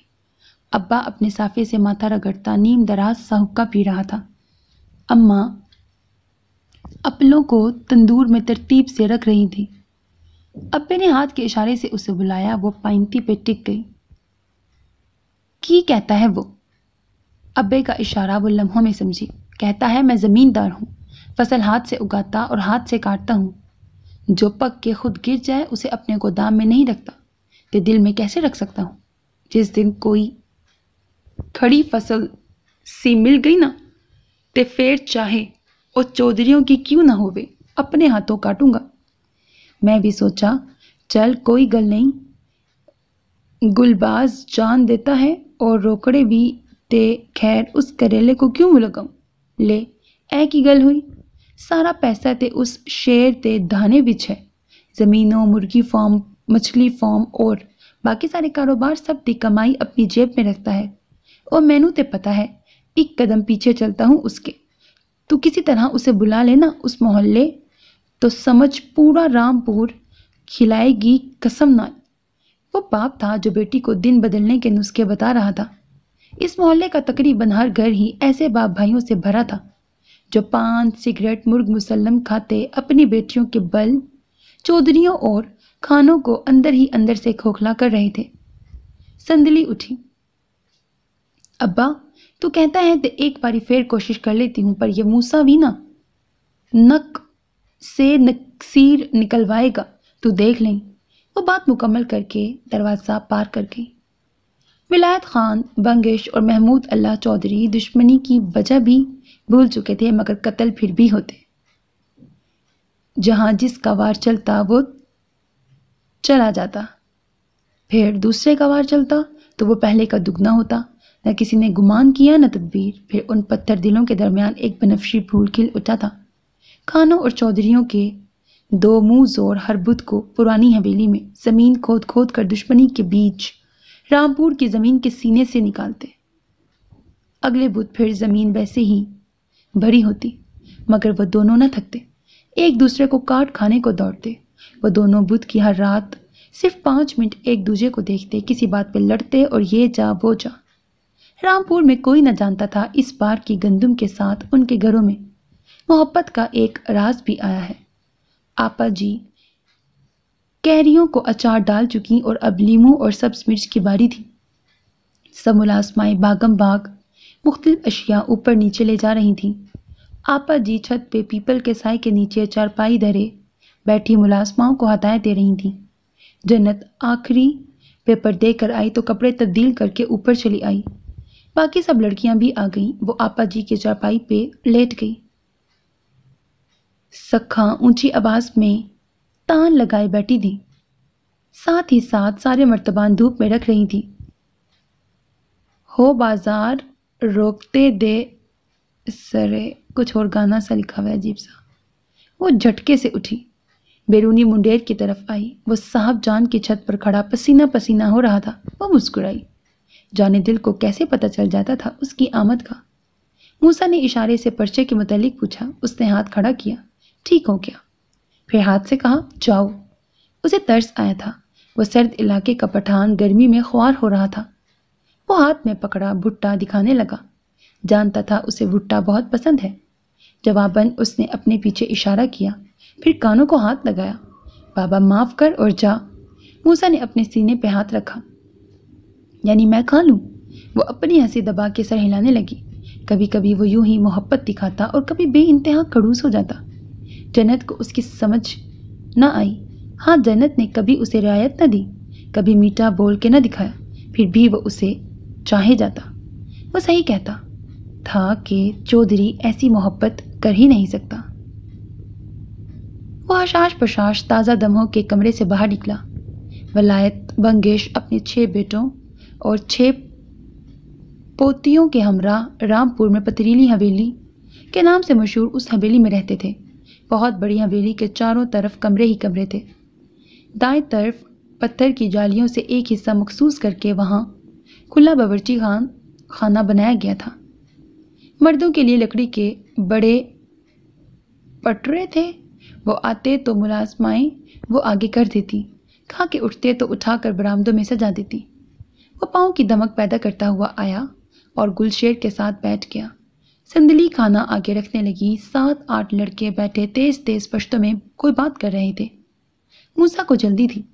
अब्बा अपने साफे से माथा रगड़ता नीम दराज सा हुक्का पी रहा था अम्मा अपलों को तंदूर में तरतीब से रख रही थी अब्बे ने हाथ के इशारे से उसे बुलाया वो पाइंती पे टिक गई की कहता है वो अब्बे का इशारा वो लम्हों में समझी कहता है मैं ज़मींदार हूँ फसल हाथ से उगाता और हाथ से काटता हूँ जो पक के खुद गिर जाए उसे अपने गोदाम में नहीं रखता तो दिल में कैसे रख सकता हूँ जिस दिन कोई खड़ी फसल सी मिल गई ना तो फिर चाहे वह चौधरियों की क्यों ना होवे अपने हाथों काटूंगा मैं भी सोचा चल कोई गल नहीं गुलबाज जान देता है और रोकड़े भी ते खैर उस करेले को क्यों मुलगम ले ऐ की गल हुई सारा पैसा ते उस शेर ते दाने बिच है ज़मीनों मुर्गी फार्म मछली फार्म और बाकी सारे कारोबार सब की कमाई अपनी जेब में रखता है और मैनू तो पता है एक कदम पीछे चलता हूँ उसके तो किसी तरह उसे बुला लेना उस मोहल्ले तो समझ पूरा रामपुर खिलाएगी कसम ना वो बाप था जो बेटी को दिन बदलने के नुस्खे बता रहा था इस मोहल्ले का तकरीबन हर घर ही ऐसे बाप भाइयों से भरा था जो पान सिगरेट मुर्ग मुसलम खाते अपनी बेटियों के बल चौधरीों और खानों को अंदर ही अंदर से खोखला कर रहे थे संदली उठी अब्बा तो कहता है तो एक बारी फिर कोशिश कर लेती हूँ पर यह मूसा भी ना नक से नकसीर निकलवाएगा तो देख लें वो बात मुकम्मल करके दरवाज़ा पार कर गई विलायत खान बंगेश और महमूद अल्लाह चौधरी दुश्मनी की वजह भी भूल चुके थे मगर कत्ल फिर भी होते जहाँ जिसका वार चलता वो चला जाता फिर दूसरे का वार चलता तो वो पहले का दुगना होता न किसी ने गुमान किया न तदबीर फिर उन पत्थर दिलों के दरमियान एक बनफशी फूल खिल उठा था खानों और चौधरीों के दो मुंह जोर हर बुध को पुरानी हवेली में ज़मीन खोद खोद कर दुश्मनी के बीच रामपुर की ज़मीन के सीने से निकालते अगले बुध फिर ज़मीन वैसे ही भरी होती मगर वह दोनों न थकते एक दूसरे को काट खाने को दौड़ते वह दोनों बुध की हर रात सिर्फ पाँच मिनट एक दूसरे को देखते किसी बात पर लड़ते और ये जा वो जा रामपुर में कोई न जानता था इस बार की गंदम के साथ उनके घरों में मोहब्बत का एक राज भी आया है आपा जी कैरियों को अचार डाल चुकी और अब लीमू और सब्ज मिर्च की बारी थी सब मुलाजमाएँ बागम बाग मुख्तलिफ अशिया ऊपर नीचे ले जा रही थीं आपा जी छत पे पीपल के साय के नीचे चारपाई धरे बैठी मुलाजमाओं को हदायत दे रही थीं जन्नत आखिरी पेपर देकर आई तो कपड़े तब्दील करके ऊपर चली आई बाकी सब लड़कियां भी आ गईं वो आपा जी के चारपाई पे लेट गई सखा ऊंची आवाज में तान लगाए बैठी थी साथ ही साथ सारे मर्तबान धूप में रख रही थी हो बाजार रोकते दे सरे कुछ और गाना सा लिखा हुआ अजीब सा वो झटके से उठी बेरूनी मुंडेर की तरफ आई वो साहब जान की छत पर खड़ा पसीना पसीना हो रहा था वो मुस्कुराई जाने दिल को कैसे पता चल जाता था उसकी आमद का मूसा ने इशारे से पर्चे के मुतलिक पूछा उसने हाथ खड़ा किया ठीक हो गया फिर हाथ से कहा जाओ उसे तर्स आया था वह सर्द इलाके का पठान गर्मी में ख्वार हो रहा था वो हाथ में पकड़ा भुट्टा दिखाने लगा जानता था उसे भुट्टा बहुत पसंद है जवाबन उसने अपने पीछे इशारा किया फिर कानों को हाथ लगाया बाबा माफ़ कर और जा मूसा ने अपने सीने पर हाथ रखा यानी मैं खा लूँ वो अपनी हंसी दबा के सर हिलाने लगी कभी कभी वो यूं ही मोहब्बत दिखाता और कभी बे इंतहा खड़ूस हो जाता जन्नत को उसकी समझ ना आई हाँ जन्नत ने कभी उसे रियायत न दी कभी मीठा बोल के न दिखाया फिर भी वो उसे चाहे जाता वो सही कहता था कि चौधरी ऐसी मोहब्बत कर ही नहीं सकता वो आशाश पशाश ताज़ा दमों के कमरे से बाहर निकला वलायत बंगेश अपने छः बेटों और छः पोतियों के हमरा रामपुर में पथरीली हवेली के नाम से मशहूर उस हवेली में रहते थे बहुत बड़ी हवेली के चारों तरफ कमरे ही कमरे थे दाएं तरफ पत्थर की जालियों से एक हिस्सा मखसूस करके वहाँ खुला बावरची खान खाना बनाया गया था मर्दों के लिए लकड़ी के बड़े पटरे थे वो आते तो मुलाजमाएँ वो आगे कर देती खा के उठते तो उठाकर बरामदों में सजा देती वह पाँव की धमक पैदा करता हुआ आया और गुलशेर के साथ बैठ गया संदली खाना आगे रखने लगी सात आठ लड़के बैठे तेज तेज पश्तों में कोई बात कर रहे थे मूसा को जल्दी थी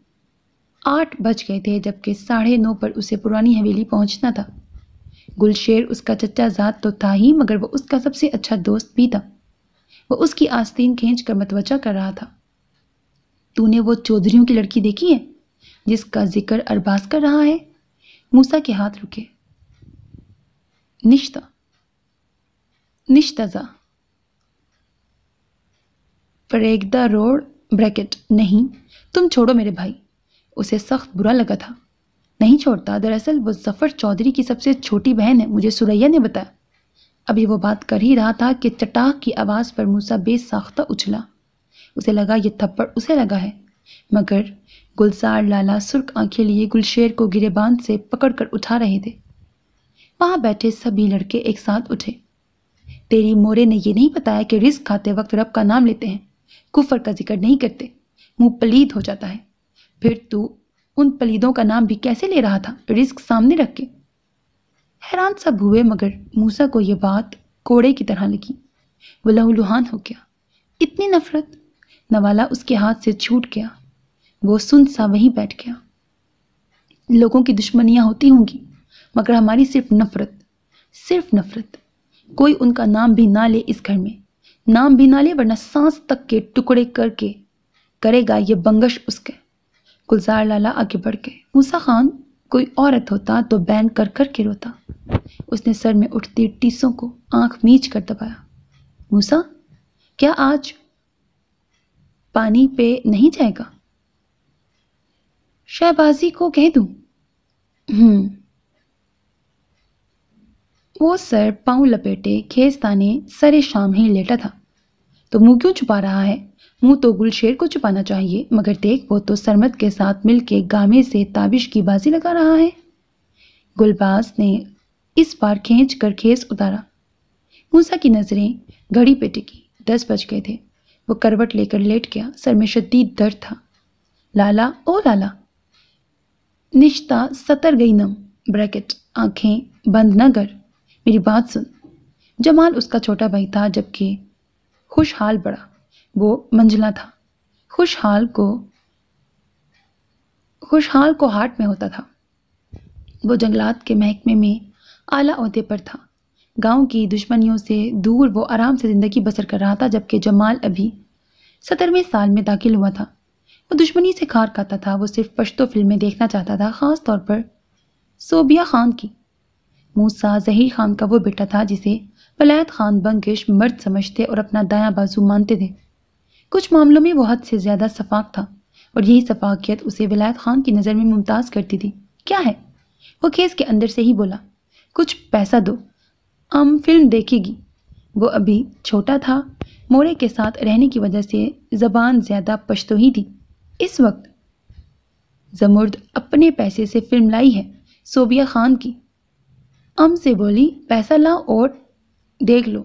आठ बज गए थे जबकि साढ़े नौ पर उसे पुरानी हवेली पहुंचना था गुलशेर उसका चच्चा जात तो था ही मगर वह उसका सबसे अच्छा दोस्त भी था वह उसकी आस्तीन खींच कर मतवचा कर रहा था तूने वो चौधरीों की लड़की देखी है जिसका जिक्र अरबाज कर रहा है मूसा के हाथ रुके निश्ता निश्तजा फरेगदा रोड ब्रैकेट नहीं तुम छोड़ो मेरे भाई उसे सख्त बुरा लगा था नहीं छोड़ता दरअसल वो जफ़र चौधरी की सबसे छोटी बहन है मुझे सुरैया ने बताया अभी वो बात कर ही रहा था कि चटाक की आवाज़ पर मूसा बेसाख्ता उछला उसे लगा ये थप्पड़ उसे लगा है मगर गुलजार लाला सुर्ख आंखें लिए गुलशेर को गिरेबान से पकड़कर उठा रहे थे वहां बैठे सभी लड़के एक साथ उठे तेरी मोरे ने यह नहीं बताया कि रिस्क खाते वक्त रब का नाम लेते हैं कुफर का जिक्र नहीं करते मुंह पलीद हो जाता है फिर तू उन पलीदों का नाम भी कैसे ले रहा था रिस्क सामने रख के हैरान सब हुए मगर मूसा को यह बात कोड़े की तरह लगी वो लहूलुहान हो गया इतनी नफरत नवाला उसके हाथ से छूट गया वो सुन सा वहीं बैठ गया लोगों की दुश्मनियाँ होती होंगी मगर हमारी सिर्फ नफरत सिर्फ नफरत कोई उनका नाम भी ना ले इस घर में नाम भी ना ले वरना सांस तक के टुकड़े करके करेगा ये बंगश उसके गुलजार लाला आगे बढ़ गए मूसा खान कोई औरत होता तो बैन कर कर के रोता उसने सर में उठती टीसों को आंख मीच कर दबाया मूसा क्या आज पानी पे नहीं जाएगा शहबाजी को कह दूं? हम्म। वो सर पांव लपेटे खेसताने सरे शाम ही लेटा था तो मुंह क्यों छुपा रहा है मुंह तो गुलशेर को छुपाना चाहिए मगर देख वो तो सरमत के साथ मिलके गामे से ताबिश की बाजी लगा रहा है गुलबाज ने इस बार खींच कर खेस उतारा मूसा की नज़रें घड़ी पे टिकी दस बज गए थे वो करवट लेकर लेट गया सर में शदीद दर्द था लाला ओ लाला निश्ता सतर गई नम ब्रैकेट आंखें बंद न कर मेरी बात सुन जमाल उसका छोटा भाई था जबकि खुशहाल बड़ा वो मंजिला था खुशहाल को खुशहाल को हाट में होता था वो जंगलात के महकमे में आला अहदे पर था गांव की दुश्मनियों से दूर वो आराम से ज़िंदगी बसर कर रहा था जबकि जमाल अभी सतरवें साल में दाखिल हुआ था वो दुश्मनी से खार खाता था वो सिर्फ पश्तो फिल्में देखना चाहता था ख़ास तौर पर सोबिया खान की मूसा जहीर खान का वो बेटा था जिसे वलायत खान बंकिश मर्द समझते और अपना दाया बाजू मानते थे कुछ मामलों में वो हद से ज़्यादा सफाक था और यही सफाकियत उसे वलायत खान की नज़र में मुमताज़ करती थी क्या है वो केस के अंदर से ही बोला कुछ पैसा दो हम फिल्म देखेगी वो अभी छोटा था मोरे के साथ रहने की वजह से ज़बान ज़्यादा पश्तो ही थी इस वक्त जमुर्द अपने पैसे से फिल्म लाई है सोबिया खान की अम से बोली पैसा लाओ और देख लो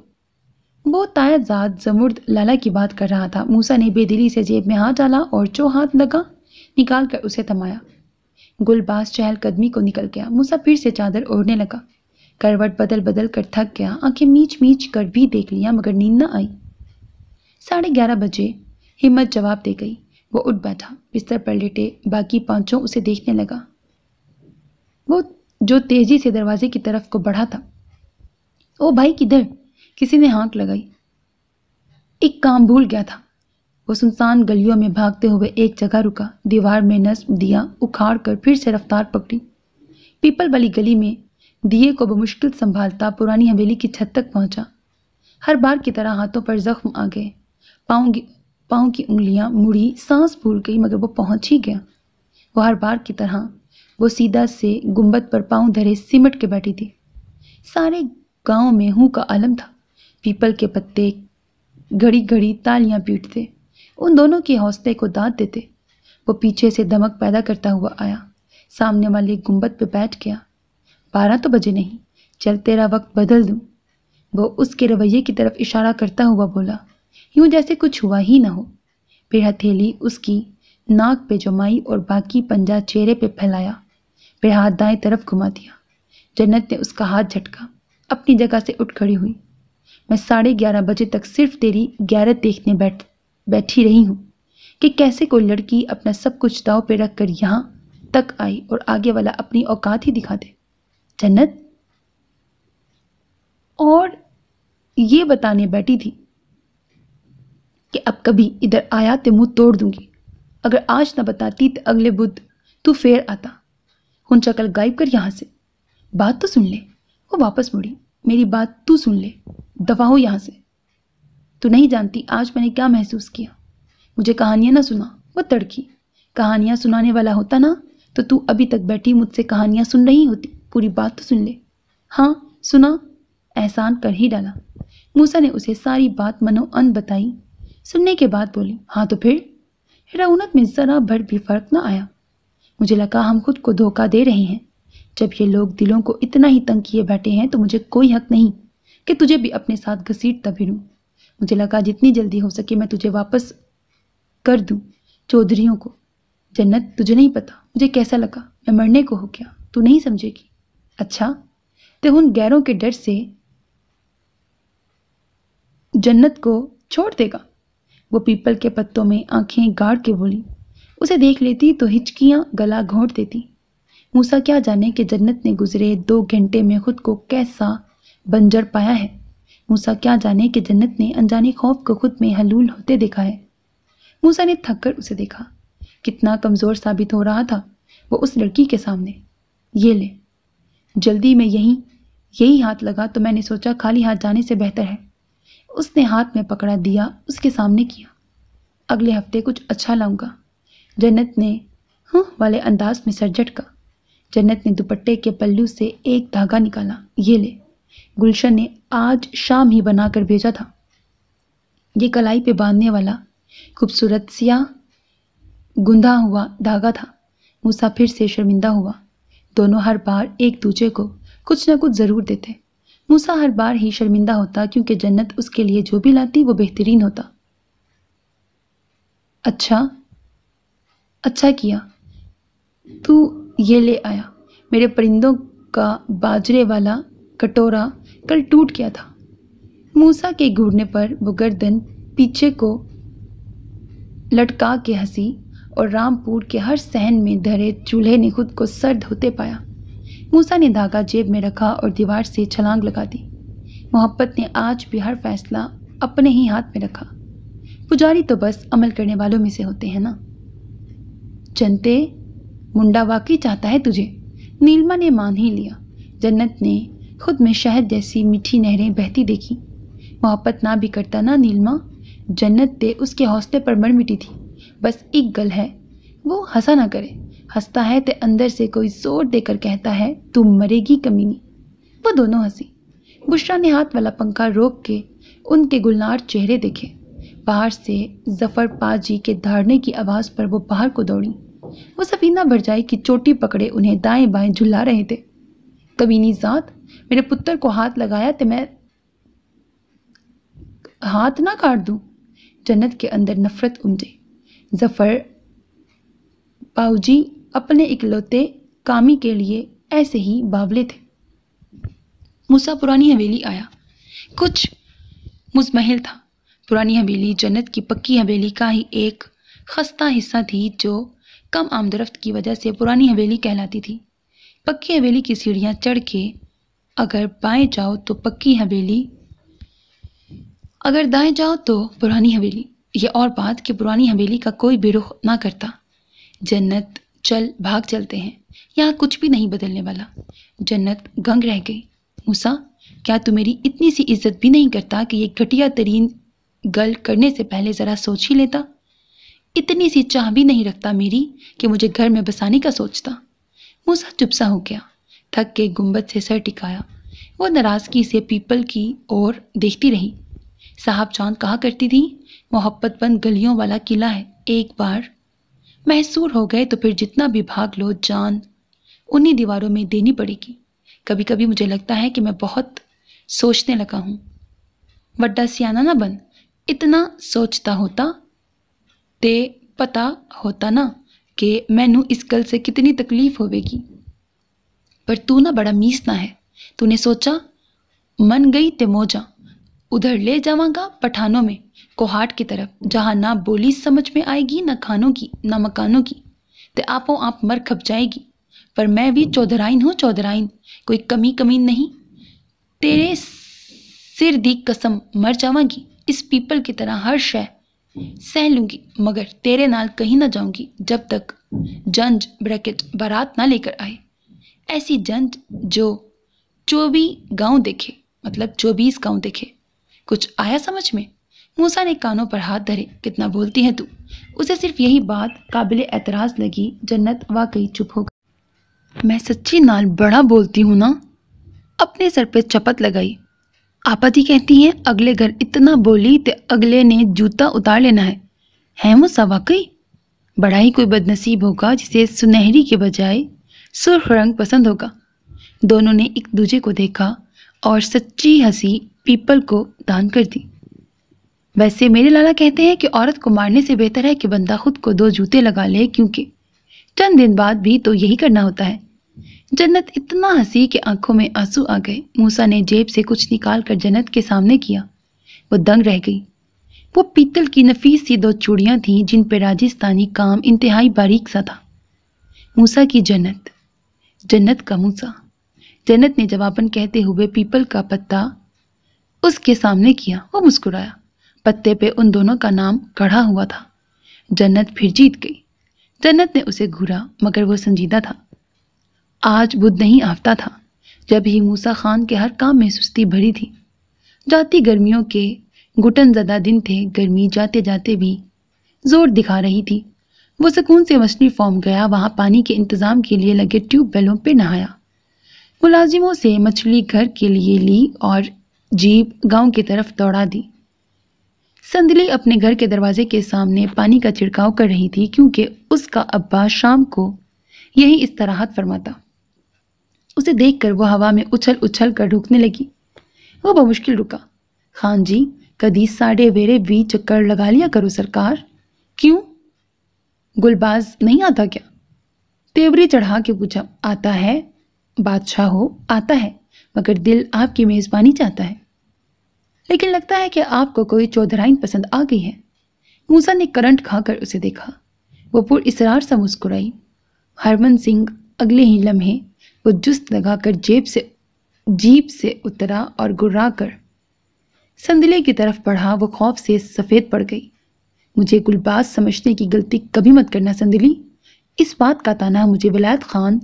वो जात जमुर्द लाला की बात कर रहा था मूसा ने बेदिली से जेब में हाथ डाला और जो हाथ लगा निकाल कर उसे थमाया गुलबाज चहलकदमी को निकल गया मूसा फिर से चादर ओढ़ने लगा करवट बदल बदल कर थक गया आंखें मीच मीच कर भी देख लिया मगर नींद ना आई साढ़े ग्यारह बजे हिम्मत जवाब दे गई वो उठ बैठा बिस्तर पर लेटे बाकी पांचों उसे देखने लगा वो जो तेजी से दरवाजे की तरफ को बढ़ा था ओ भाई किधर किसी ने हाँक लगाई एक काम भूल गया था वो सुनसान गलियों में भागते हुए एक जगह रुका दीवार में नस्म दिया उखाड़ कर फिर से रफ्तार पकड़ी पीपल वाली गली में दिए को बमुश्किल संभालता पुरानी हवेली की छत तक पहुंचा हर बार की तरह हाथों पर जख्म आ गए पाँव पाँव की उंगलियां मुड़ी सांस भूल गई मगर वो पहुंच ही गया वो हर बार की तरह वो सीधा से गुंबद पर पाँव धरे सिमट के बैठी थी सारे गांव में हूँ का आलम था पीपल के पत्ते घड़ी घड़ी तालियां पीटते उन दोनों के हौसले को दाँत देते वो पीछे से धमक पैदा करता हुआ आया सामने वाले गुंबद पे बैठ गया बारह तो बजे नहीं चल तेरा वक्त बदल दूँ वो उसके रवैये की तरफ इशारा करता हुआ बोला यूं जैसे कुछ हुआ ही ना हो फिर हथेली उसकी नाक पे जमाई और बाकी पंजा चेहरे पे फैलाया फिर हाथ दाएं तरफ घुमा दिया जन्नत ने उसका हाथ झटका अपनी जगह से उठ खड़ी हुई मैं साढ़े ग्यारह बजे तक सिर्फ तेरी ग्यारह देखने बैठ बैठी रही हूँ कि कैसे कोई लड़की अपना सब कुछ दाव पे रख कर यहाँ तक आई और आगे वाला अपनी औकात ही दिखा दे जन्नत और ये बताने बैठी थी कि अब कभी इधर आया तो मुँह तोड़ दूंगी अगर आज ना बताती तो अगले बुध तू फेर आता हूं चकल गायब कर यहाँ से बात तो सुन ले वो वापस मुड़ी मेरी बात तू सुन ले दवा हो यहाँ से तू नहीं जानती आज मैंने क्या महसूस किया मुझे कहानियाँ ना सुना वो तड़की कहानियाँ सुनाने वाला होता ना तो तू अभी तक बैठी मुझसे कहानियाँ सुन रही होती पूरी बात तो सुन ले हाँ सुना एहसान कर ही डाला मूसा ने उसे सारी बात मनोअन बताई सुनने के बाद बोली हाँ तो फिर रौनक में ज़रा भर भी फर्क न आया मुझे लगा हम खुद को धोखा दे रहे हैं जब ये लोग दिलों को इतना ही तंग किए बैठे हैं तो मुझे कोई हक नहीं कि तुझे भी अपने साथ घसीटता फिरूँ मुझे लगा जितनी जल्दी हो सके मैं तुझे वापस कर दूँ चौधरीयों को जन्नत तुझे नहीं पता मुझे कैसा लगा मैं मरने को हो गया तू नहीं समझेगी अच्छा तो उन गैरों के डर से जन्नत को छोड़ देगा वो पीपल के पत्तों में आंखें गाड़ के बोली उसे देख लेती तो हिचकियाँ गला घोंट देती मूसा क्या जाने कि जन्नत ने गुजरे दो घंटे में खुद को कैसा बंजर पाया है मूसा क्या जाने कि जन्नत ने अनजाने खौफ को खुद में हलूल होते देखा है मूसा ने थक कर उसे देखा कितना कमज़ोर साबित हो रहा था वो उस लड़की के सामने ये ले जल्दी में यहीं यही हाथ लगा तो मैंने सोचा खाली हाथ जाने से बेहतर है उसने हाथ में पकड़ा दिया उसके सामने किया अगले हफ्ते कुछ अच्छा लाऊंगा जन्नत ने हाँ वाले अंदाज में सर झटका जन्नत ने दुपट्टे के पल्लू से एक धागा निकाला ये ले गुलशन ने आज शाम ही बनाकर भेजा था ये कलाई पे बांधने वाला खूबसूरत सिया गुंधा हुआ धागा था मूसा फिर से शर्मिंदा हुआ दोनों हर बार एक दूसरे को कुछ ना कुछ ज़रूर देते मूसा हर बार ही शर्मिंदा होता क्योंकि जन्नत उसके लिए जो भी लाती वो बेहतरीन होता अच्छा अच्छा किया तू ये ले आया मेरे परिंदों का बाजरे वाला कटोरा कल टूट गया था मूसा के घूरने पर वो गर्दन पीछे को लटका के हंसी और रामपुर के हर सहन में धरे चूल्हे ने खुद को सर्द होते पाया मूसा ने धागा जेब में रखा और दीवार से छलांग लगा दी मोहब्बत ने आज भी हर फैसला अपने ही हाथ में रखा पुजारी तो बस अमल करने वालों में से होते हैं ना चंते मुंडा वाकई चाहता है तुझे नीलमा ने मान ही लिया जन्नत ने खुद में शहद जैसी मीठी नहरें बहती देखी मोहब्बत ना भी करता ना नीलमा जन्नत दे उसके हौसले पर मर मिटी थी बस एक गल है वो हंसा ना करे हंसता है तो अंदर से कोई जोर देकर कहता है तू मरेगी कमीनी वो दोनों हंसी बुशरा ने हाथ वाला पंखा रोक के उनके गुलनार चेहरे देखे बाहर से जफर पाजी के धारने की आवाज़ पर वो बाहर को दौड़ी वो सफीना भरजाई की चोटी पकड़े उन्हें दाएं बाएं झुला रहे थे कमीनी जात मेरे पुत्र को हाथ लगाया तो मैं हाथ ना काट दूं जन्नत के अंदर नफरत उमजे जफर पाऊजी अपने इकलौते कामी के लिए ऐसे ही बावले थे मूसा पुरानी हवेली आया कुछ मुजमहल था पुरानी हवेली जन्नत की पक्की हवेली का ही एक खस्ता हिस्सा थी जो कम आमदरफ्त की वजह से पुरानी हवेली कहलाती थी पक्की हवेली की सीढ़ियाँ चढ़ के अगर बाएं जाओ तो पक्की हवेली अगर दाएं जाओ तो पुरानी हवेली यह और बात कि पुरानी हवेली का कोई बिरुख ना करता जन्नत चल भाग चलते हैं यहाँ कुछ भी नहीं बदलने वाला जन्नत गंग रह गई मूसा क्या तू मेरी इतनी सी इज्जत भी नहीं करता कि ये घटिया तरीन गल करने से पहले ज़रा सोच ही लेता इतनी सी चाह भी नहीं रखता मेरी कि मुझे घर में बसाने का सोचता मूसा चुपसा हो गया थक के गुंबद से सर टिकाया वो नाराज़गी से पीपल की ओर देखती रही साहब चांद कहा करती थी मोहब्बत बंद गलियों वाला किला है एक बार मैसूर हो गए तो फिर जितना भी भाग लो जान उन्हीं दीवारों में देनी पड़ेगी कभी कभी मुझे लगता है कि मैं बहुत सोचने लगा हूँ वड्डा सियाना ना बन इतना सोचता होता ते पता होता ना कि मैनू इस गल से कितनी तकलीफ होवेगी पर तू ना बड़ा मीस ना है तूने सोचा मन गई ते मोजा उधर ले जावांगा पठानों में कोहाट की तरफ जहाँ ना बोली समझ में आएगी ना खानों की ना मकानों की ते आपो आप मर खप जाएगी पर मैं भी चौधराइन हूँ चौधराइन कोई कमी कमीन नहीं तेरे सिर दी कसम मर जावगी इस पीपल की तरह हर शह सह लूंगी मगर तेरे नाल कहीं ना जाऊंगी जब तक जंज ब्रैकेट बारात ना लेकर आए ऐसी जंज जो चौबी गांव देखे मतलब चौबीस गांव देखे कुछ आया समझ में मूसा ने कानों पर हाथ धरे कितना बोलती है तू उसे सिर्फ यही बात काबिल एतराज़ लगी जन्नत वाकई चुप हो गई मैं सच्ची नाल बड़ा बोलती हूँ ना अपने सर पे चपत लगाई आपा जी कहती हैं अगले घर इतना बोली तो अगले ने जूता उतार लेना है है मूसा वाकई बड़ा ही कोई बदनसीब होगा जिसे सुनहरी के बजाय सुर्ख रंग पसंद होगा दोनों ने एक दूजे को देखा और सच्ची हंसी पीपल को दान कर दी वैसे मेरे लाला कहते हैं कि औरत को मारने से बेहतर है कि बंदा खुद को दो जूते लगा ले क्योंकि चंद दिन बाद भी तो यही करना होता है जन्नत इतना हंसी कि आंखों में आंसू आ गए मूसा ने जेब से कुछ निकाल कर जन्नत के सामने किया वो दंग रह गई वो पीतल की नफीस सी दो चूड़ियाँ थीं जिन पर राजस्थानी काम इंतहाई बारीक सा था मूसा की जन्नत जन्नत का मूसा जन्नत ने जवाबन कहते हुए पीपल का पत्ता उसके सामने किया वो मुस्कुराया पत्ते पे उन दोनों का नाम कढ़ा हुआ था जन्नत फिर जीत गई जन्नत ने उसे घूरा मगर वो संजीदा था आज बुध नहीं आफता था जब ही मूसा खान के हर काम में सुस्ती भरी थी जाती गर्मियों के घुटन ज़दा दिन थे गर्मी जाते जाते भी जोर दिखा रही थी वो सुकून से मछली फॉर्म गया वहाँ पानी के इंतज़ाम के लिए लगे ट्यूब वेलों पर नहाया मुलाजिमों से मछली घर के लिए ली और जीप गांव की तरफ दौड़ा दी संदली अपने घर के दरवाजे के सामने पानी का छिड़काव कर रही थी क्योंकि उसका अब्बा शाम को यही इस हाथ फरमाता उसे देखकर वह हवा में उछल उछल कर रुकने लगी वह बमुश्किल रुका खान जी कदी साढ़े वेरे भी चक्कर लगा लिया करो सरकार क्यों गुलबाज नहीं आता क्या तेवरी चढ़ा के पूछा आता है बादशाह हो आता है मगर दिल आपकी मेज़बानी चाहता है लेकिन लगता है कि आपको कोई चौधराइन पसंद आ गई है मूसा ने करंट खाकर उसे देखा वो इसरार सा मुस्कुराई हरमन सिंह अगले ही लम्हे वो जुस्त लगाकर जेब से जीप से उतरा और गुर्रा कर संदले की तरफ पढ़ा वो खौफ से सफ़ेद पड़ गई मुझे गुलबाज समझने की गलती कभी मत करना संदली इस बात का ताना मुझे वलायत खान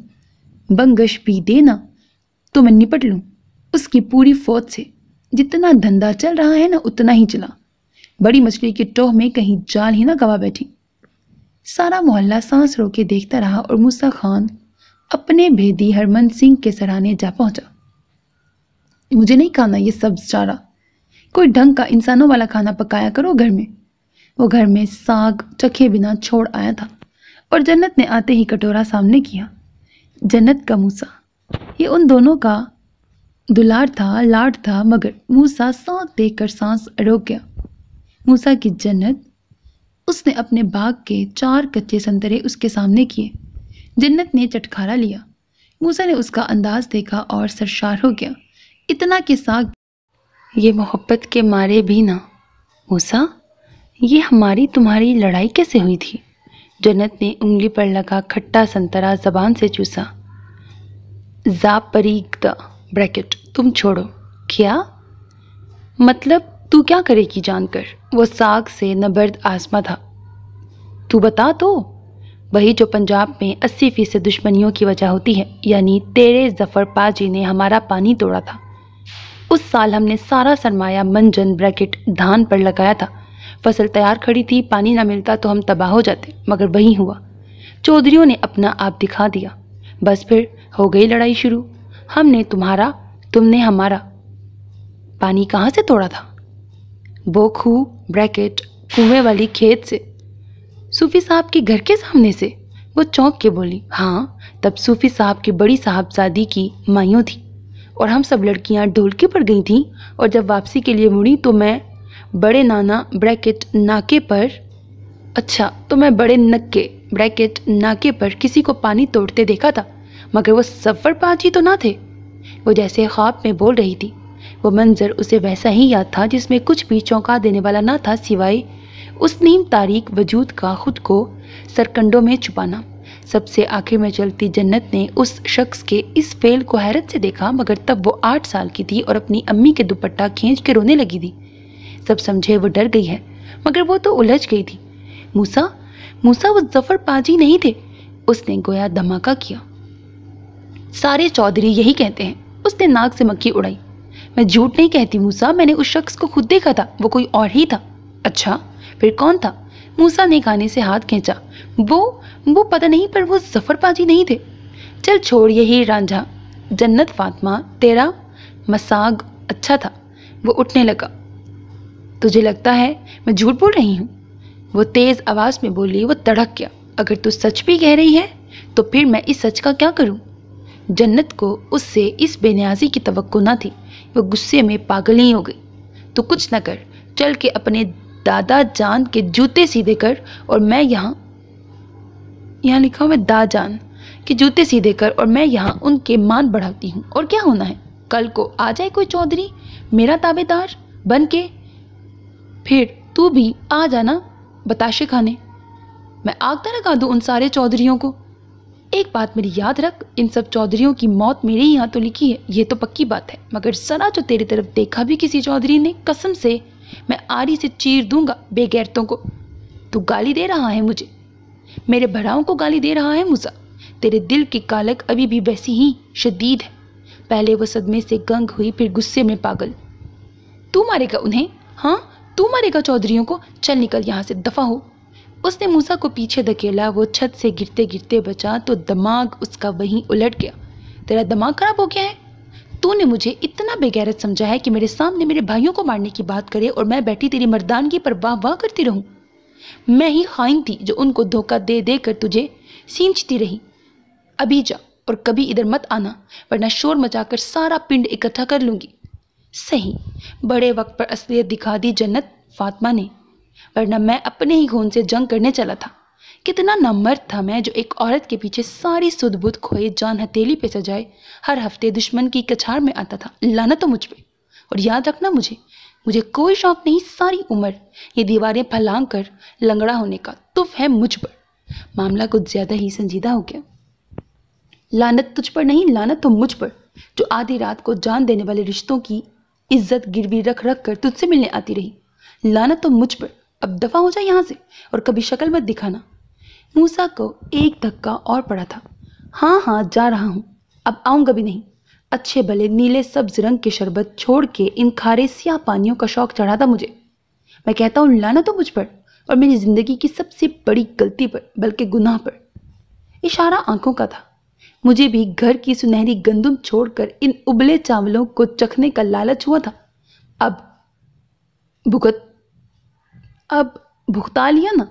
बंगश भी देना तो मैं निपट लूँ उसकी पूरी फौज से जितना धंधा चल रहा है ना उतना ही चला बड़ी मछली के टोह में कहीं जाल ही ना गवा बैठी सारा मोहल्ला सांस रोके देखता रहा और मूसा खान अपने भेदी हरमन सिंह के सराहने जा पहुंचा मुझे नहीं खाना ये सब चारा कोई ढंग का इंसानों वाला खाना पकाया करो घर में वो घर में साग चखे बिना छोड़ आया था और जन्नत ने आते ही कटोरा सामने किया जन्नत का मूसा ये उन दोनों का दुलार था लाड था मगर मूसा सांस देकर सांस अड़ोक गया मूसा की जन्नत उसने अपने बाग के चार कच्चे संतरे उसके सामने किए जन्नत ने चटखारा लिया मूसा ने उसका अंदाज देखा और सरशार हो गया इतना के साथ ये मोहब्बत के मारे भी ना मूसा ये हमारी तुम्हारी लड़ाई कैसे हुई थी जन्नत ने उंगली पर लगा खट्टा संतरा जबान से चूसा जापरीगदा ब्रैकेट तुम छोड़ो क्या मतलब तू क्या करेगी जानकर वो साग से नबर्द आसमा था तू बता तो वही जो पंजाब में अस्सी फीसद दुश्मनियों की वजह होती है यानी तेरे जफर पाजी ने हमारा पानी तोड़ा था उस साल हमने सारा सरमाया मंजन ब्रैकेट धान पर लगाया था फसल तैयार खड़ी थी पानी ना मिलता तो हम तबाह हो जाते मगर वही हुआ चौधरीों ने अपना आप दिखा दिया बस फिर हो गई लड़ाई शुरू हमने तुम्हारा तुमने हमारा पानी कहाँ से तोड़ा था बोखू ब्रैकेट कुएं वाली खेत से सूफी साहब के घर के सामने से वो चौंक के बोली हाँ तब सूफी साहब की बड़ी साहबजादी की माइयों थी और हम सब लड़कियाँ ढोलके पर गई थीं और जब वापसी के लिए मुड़ी तो मैं बड़े नाना ब्रैकेट नाके पर अच्छा तो मैं बड़े नक्के ब्रैकेट नाके पर किसी को पानी तोड़ते देखा था मगर वो सफ़र पाची तो ना थे वो जैसे ख्वाब में बोल रही थी वो मंज़र उसे वैसा ही याद था जिसमें कुछ भी चौंका देने वाला ना था सिवाय उस नीम तारीख वजूद का खुद को सरकंडों में छुपाना सबसे आखिर में चलती जन्नत ने उस शख्स के इस फेल को हैरत से देखा मगर तब वो आठ साल की थी और अपनी अम्मी के दुपट्टा खींच के रोने लगी थी सब समझे वो डर गई है मगर वो तो उलझ गई थी मूसा मूसा वो जफर पाजी नहीं थे उसने गोया धमाका किया सारे चौधरी यही कहते हैं उसने नाक से मक्खी उड़ाई मैं झूठ नहीं कहती मूसा मैंने उस शख्स को खुद देखा था वो कोई और ही था अच्छा फिर कौन था मूसा ने गाने से हाथ खींचा वो वो पता नहीं पर वो जफरबाजी नहीं थे चल छोड़ यही रांझा जन्नत फातमा तेरा मसाग अच्छा था वो उठने लगा तुझे लगता है मैं झूठ बोल रही हूँ वो तेज़ आवाज़ में बोली वो तड़क गया अगर तू सच भी कह रही है तो फिर मैं इस सच का क्या करूँ जन्नत को उससे इस बेन्याजी की तवक्को ना थी वह गुस्से में पागल ही हो गई तो कुछ न कर चल के अपने दादा जान के जूते सीधे कर और मैं यहाँ यहाँ लिखा हुआ दा जान के जूते सीधे कर और मैं यहाँ उनके मान बढ़ाती हूँ और क्या होना है कल को आ जाए कोई चौधरी मेरा ताबेदार बन के फिर तू भी आ जाना बताशे खाने मैं आग ना तो लगा दूँ उन सारे चौधरीों को एक बात मेरी याद रख इन सब चौधरीयों की मौत मेरे यहाँ तो लिखी है ये तो पक्की बात है मगर सरा जो तेरी तरफ देखा भी किसी चौधरी ने कसम से मैं आरी से चीर दूंगा बेगैरतों को तू गाली दे रहा है मुझे मेरे भराओं को गाली दे रहा है मुसा तेरे दिल की कालक अभी भी वैसी ही शदीद है पहले वो सदमे से गंग हुई फिर गुस्से में पागल तू मारेगा उन्हें हाँ तू मारेगा चौधरीयों को चल निकल यहाँ से दफा हो उसने मूसा को पीछे धकेला वो छत से गिरते गिरते बचा तो दिमाग उसका वहीं उलट गया तेरा दिमाग खराब हो गया है तूने मुझे इतना बेगैरत समझा है कि मेरे सामने मेरे भाइयों को मारने की बात करे और मैं बैठी तेरी मर्दानगी पर वाह वाह करती रहूं मैं ही खाइन थी जो उनको धोखा दे दे कर तुझे सींचती रही अभी जा और कभी इधर मत आना वरना शोर मचाकर सारा पिंड इकट्ठा कर लूंगी सही बड़े वक्त पर असलियत दिखा दी जन्नत फातिमा ने वरना मैं अपने ही खून से जंग करने चला था कितना नमर्द था मैं जो एक औरत के पीछे सारी सुदबुद खोए जान हथेली पे सजाए हर हफ्ते दुश्मन की कछार में आता था लाना तो मुझ पर और याद रखना मुझे मुझे कोई शौक नहीं सारी उम्र ये दीवारें फलांग कर लंगड़ा होने का तुफ है मुझ पर मामला कुछ ज़्यादा ही संजीदा हो गया लानत तुझ पर नहीं लानत तो मुझ पर जो आधी रात को जान देने वाले रिश्तों की इज्जत गिरवी रख रख कर तुझसे मिलने आती रही लानत तो मुझ पर अब दफा हो जाए यहाँ से और कभी शक्ल मत दिखाना मूसा को एक धक्का और पड़ा था हाँ हाँ जा रहा हूँ अब आऊँगा भी नहीं अच्छे भले नीले सब्ज रंग के शरबत छोड़ के इन खारे सिया पानियों का शौक चढ़ा था मुझे मैं कहता हूँ लाना तो मुझ पर और मेरी ज़िंदगी की सबसे बड़ी गलती पर बल्कि गुनाह पर इशारा आंखों का था मुझे भी घर की सुनहरी गंदुम छोड़कर इन उबले चावलों को चखने का लालच हुआ था अब भुगत अब भुगता लिया ना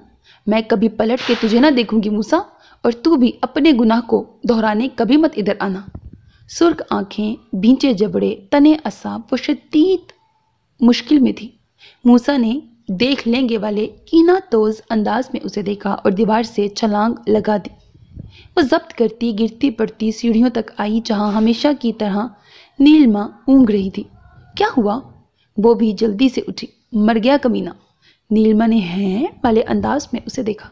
मैं कभी पलट के तुझे ना देखूंगी मूसा और तू भी अपने गुनाह को दोहराने कभी मत इधर आना सुर्ख आंखें भींचे जबड़े तने असा वो शदीद मुश्किल में थी मूसा ने देख लेंगे वाले कीना तोज अंदाज में उसे देखा और दीवार से छलांग लगा दी वो जब्त करती गिरती पड़ती सीढ़ियों तक आई जहाँ हमेशा की तरह नीलमा ऊँग रही थी क्या हुआ वो भी जल्दी से उठी मर गया कमीना नीलमा ने हैं वाले अंदाज में उसे देखा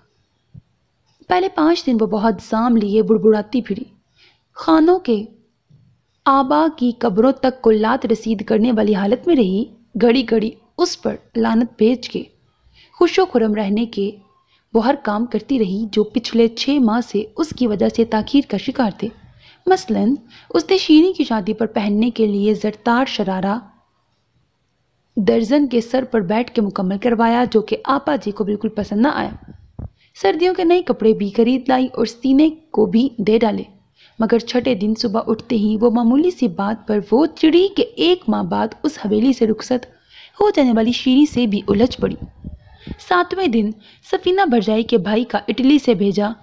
पहले पाँच दिन वो बहुत जाम लिए बुड़बुड़ाती फिरी खानों के आबा की कब्रों तक को लात रसीद करने वाली हालत में रही घड़ी घड़ी उस पर लानत भेज के खुशो खुरम रहने के वो हर काम करती रही जो पिछले छः माह से उसकी वजह से ताखीर का शिकार थे मसलन उसने शीरी की शादी पर पहनने के लिए जरदार शरारा दर्जन के सर पर बैठ के मुकम्मल करवाया जो कि आपा जी को बिल्कुल पसंद ना आया सर्दियों के नए कपड़े भी खरीद लाई और सीने को भी दे डाले मगर छठे दिन सुबह उठते ही वो मामूली सी बात पर वो चिड़ी के एक माह बाद उस हवेली से रुखसत हो जाने वाली शीरी से भी उलझ पड़ी सातवें दिन सफीना भरजाई के भाई का इटली से भेजा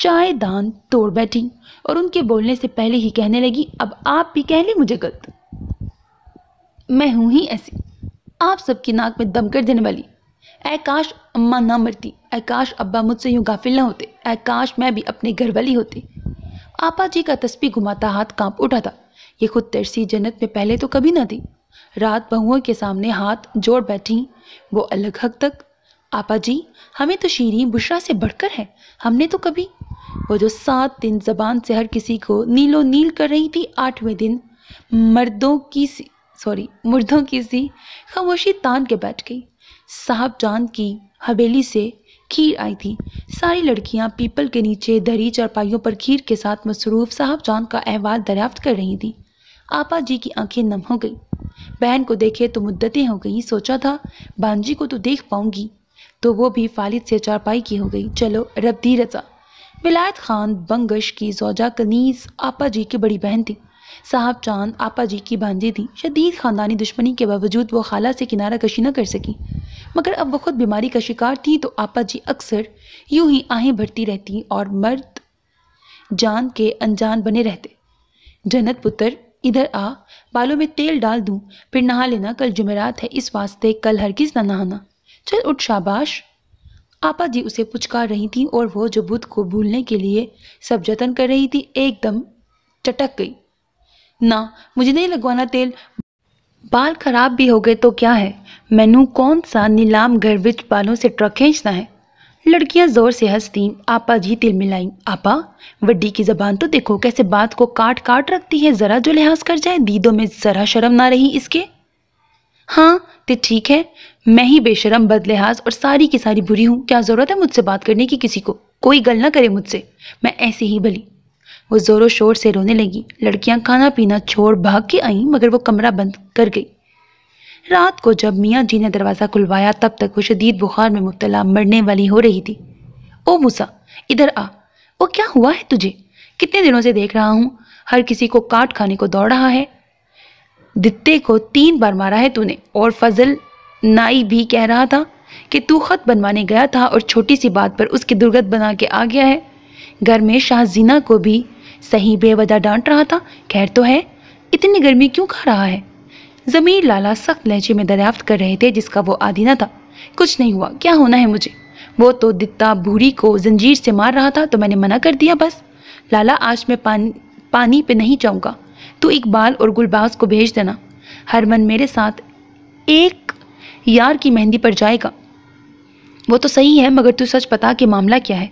चाय दान तोड़ बैठी और उनके बोलने से पहले ही कहने लगी अब आप भी कह ली मुझे गलत मैं हूँ ही ऐसी आप सबकी नाक में दम कर देने वाली काश अम्मा ना मरती आकाश अब्बा मुझसे यूँ गाफिल ना होते आकाश मैं भी अपने घर वाली होती आपा जी का तस्वीर घुमाता हाथ कांप उठा था ये खुद तरसी जन्नत में पहले तो कभी ना थी रात बहुओं के सामने हाथ जोड़ बैठी वो अलग हक तक आपा जी हमें तो शीरी बुशरा से बढ़कर है हमने तो कभी वो जो सात दिन जबान से हर किसी को नीलो नील कर रही थी आठवें दिन मर्दों की सी सॉरी मुर्दों की सी खामोशी तान के बैठ गई साहब चांद की हवेली से खीर आई थी सारी लड़कियां पीपल के नीचे दरी चरपाइयों पर खीर के साथ मसरूफ साहब चांद का अहवाल दरियाफ्त कर रही थी आपा जी की आंखें नम हो गई बहन को देखे तो मुद्दतें हो गई सोचा था बांजी को तो देख पाऊंगी तो वो भी फालिद से चारपाई की हो गई चलो रब दी रजा विलायत खान बंगश की जोजा कनीस आपा जी की बड़ी बहन थी साहब चांद आपा जी की भांजी थी शदीद ख़ानदानी दुश्मनी के बावजूद वो खाला से किनारा कशी न कर सकी मगर अब वो खुद बीमारी का शिकार थी तो आपा जी अक्सर यूं ही आहें भरती रहती और मर्द जान के अनजान बने रहते जन्नत पुत्र इधर आ बालों में तेल डाल दूं फिर नहा लेना कल जुमेरात है इस वास्ते कल हरगिज ना नहाना चल उठ शाबाश आपा जी उसे पुचकार रही थी और वो जो बुद्ध को भूलने के लिए सब जतन कर रही थी एकदम चटक गई ना मुझे नहीं लगवाना तेल बाल खराब भी हो गए तो क्या है मैनू कौन सा नीलाम घर विच बालों से ट्रक खींचना है लड़कियां जोर से हंसती आपा जी तिल मिलाई आपा वड्डी की जबान तो देखो कैसे बात को काट काट रखती है ज़रा जो लिहाज कर जाए दीदों में ज़रा शर्म ना रही इसके हाँ तो ठीक है मैं ही बेशरम बदलिहाज और सारी की सारी बुरी हूँ क्या ज़रूरत है मुझसे बात करने की किसी को कोई गल ना करे मुझसे मैं ऐसे ही भली वो ज़ोरों शोर से रोने लगी लड़कियां खाना पीना छोड़ भाग के आईं मगर वो कमरा बंद कर गई रात को जब मियाँ जी ने दरवाज़ा खुलवाया तब तक वो शदीद बुखार में मुबतला मरने वाली हो रही थी ओ मूसा इधर आ वो क्या हुआ है तुझे कितने दिनों से देख रहा हूँ हर किसी को काट खाने को दौड़ रहा है दित्ते को तीन बार मारा है तूने और फजल नाई भी कह रहा था कि तू खत बनवाने गया था और छोटी सी बात पर उसकी दुर्गत बना के आ गया है घर में शाहजीना को भी सही बेवजह डांट रहा था खैर तो है इतनी गर्मी क्यों खा रहा है ज़मीर लाला सख्त लहजे में दरियाफ्त कर रहे थे जिसका वो आदि ना था कुछ नहीं हुआ क्या होना है मुझे वो तो दित्ता भूरी को जंजीर से मार रहा था तो मैंने मना कर दिया बस लाला आज मैं पान, पानी पे नहीं जाऊँगा तू इकबाल और गुलबाज को भेज देना हरमन मेरे साथ एक यार की मेहंदी पर जाएगा वो तो सही है मगर तू सच पता कि मामला क्या है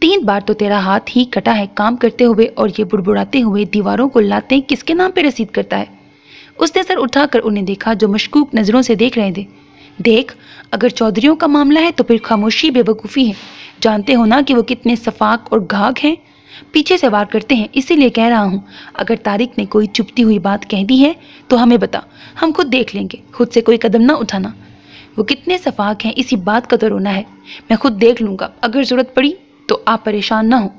तीन बार तो तेरा हाथ ही कटा है काम करते हुए और ये बुड़बुड़ाते हुए दीवारों को लाते किसके नाम पे रसीद करता है उसने सर उठाकर उन्हें देखा जो मशकूक नज़रों से देख रहे थे देख अगर चौधरीों का मामला है तो फिर खामोशी बेवकूफ़ी है जानते हो ना कि वो कितने सफाक और घाघ हैं पीछे से वार करते हैं इसीलिए कह रहा हूँ अगर तारिक ने कोई चुपती हुई बात कह दी है तो हमें बता हम खुद देख लेंगे खुद से कोई कदम ना उठाना वो कितने सफाक हैं इसी बात का तो रोना है मैं खुद देख लूँगा अगर ज़रूरत पड़ी तो आप परेशान ना हो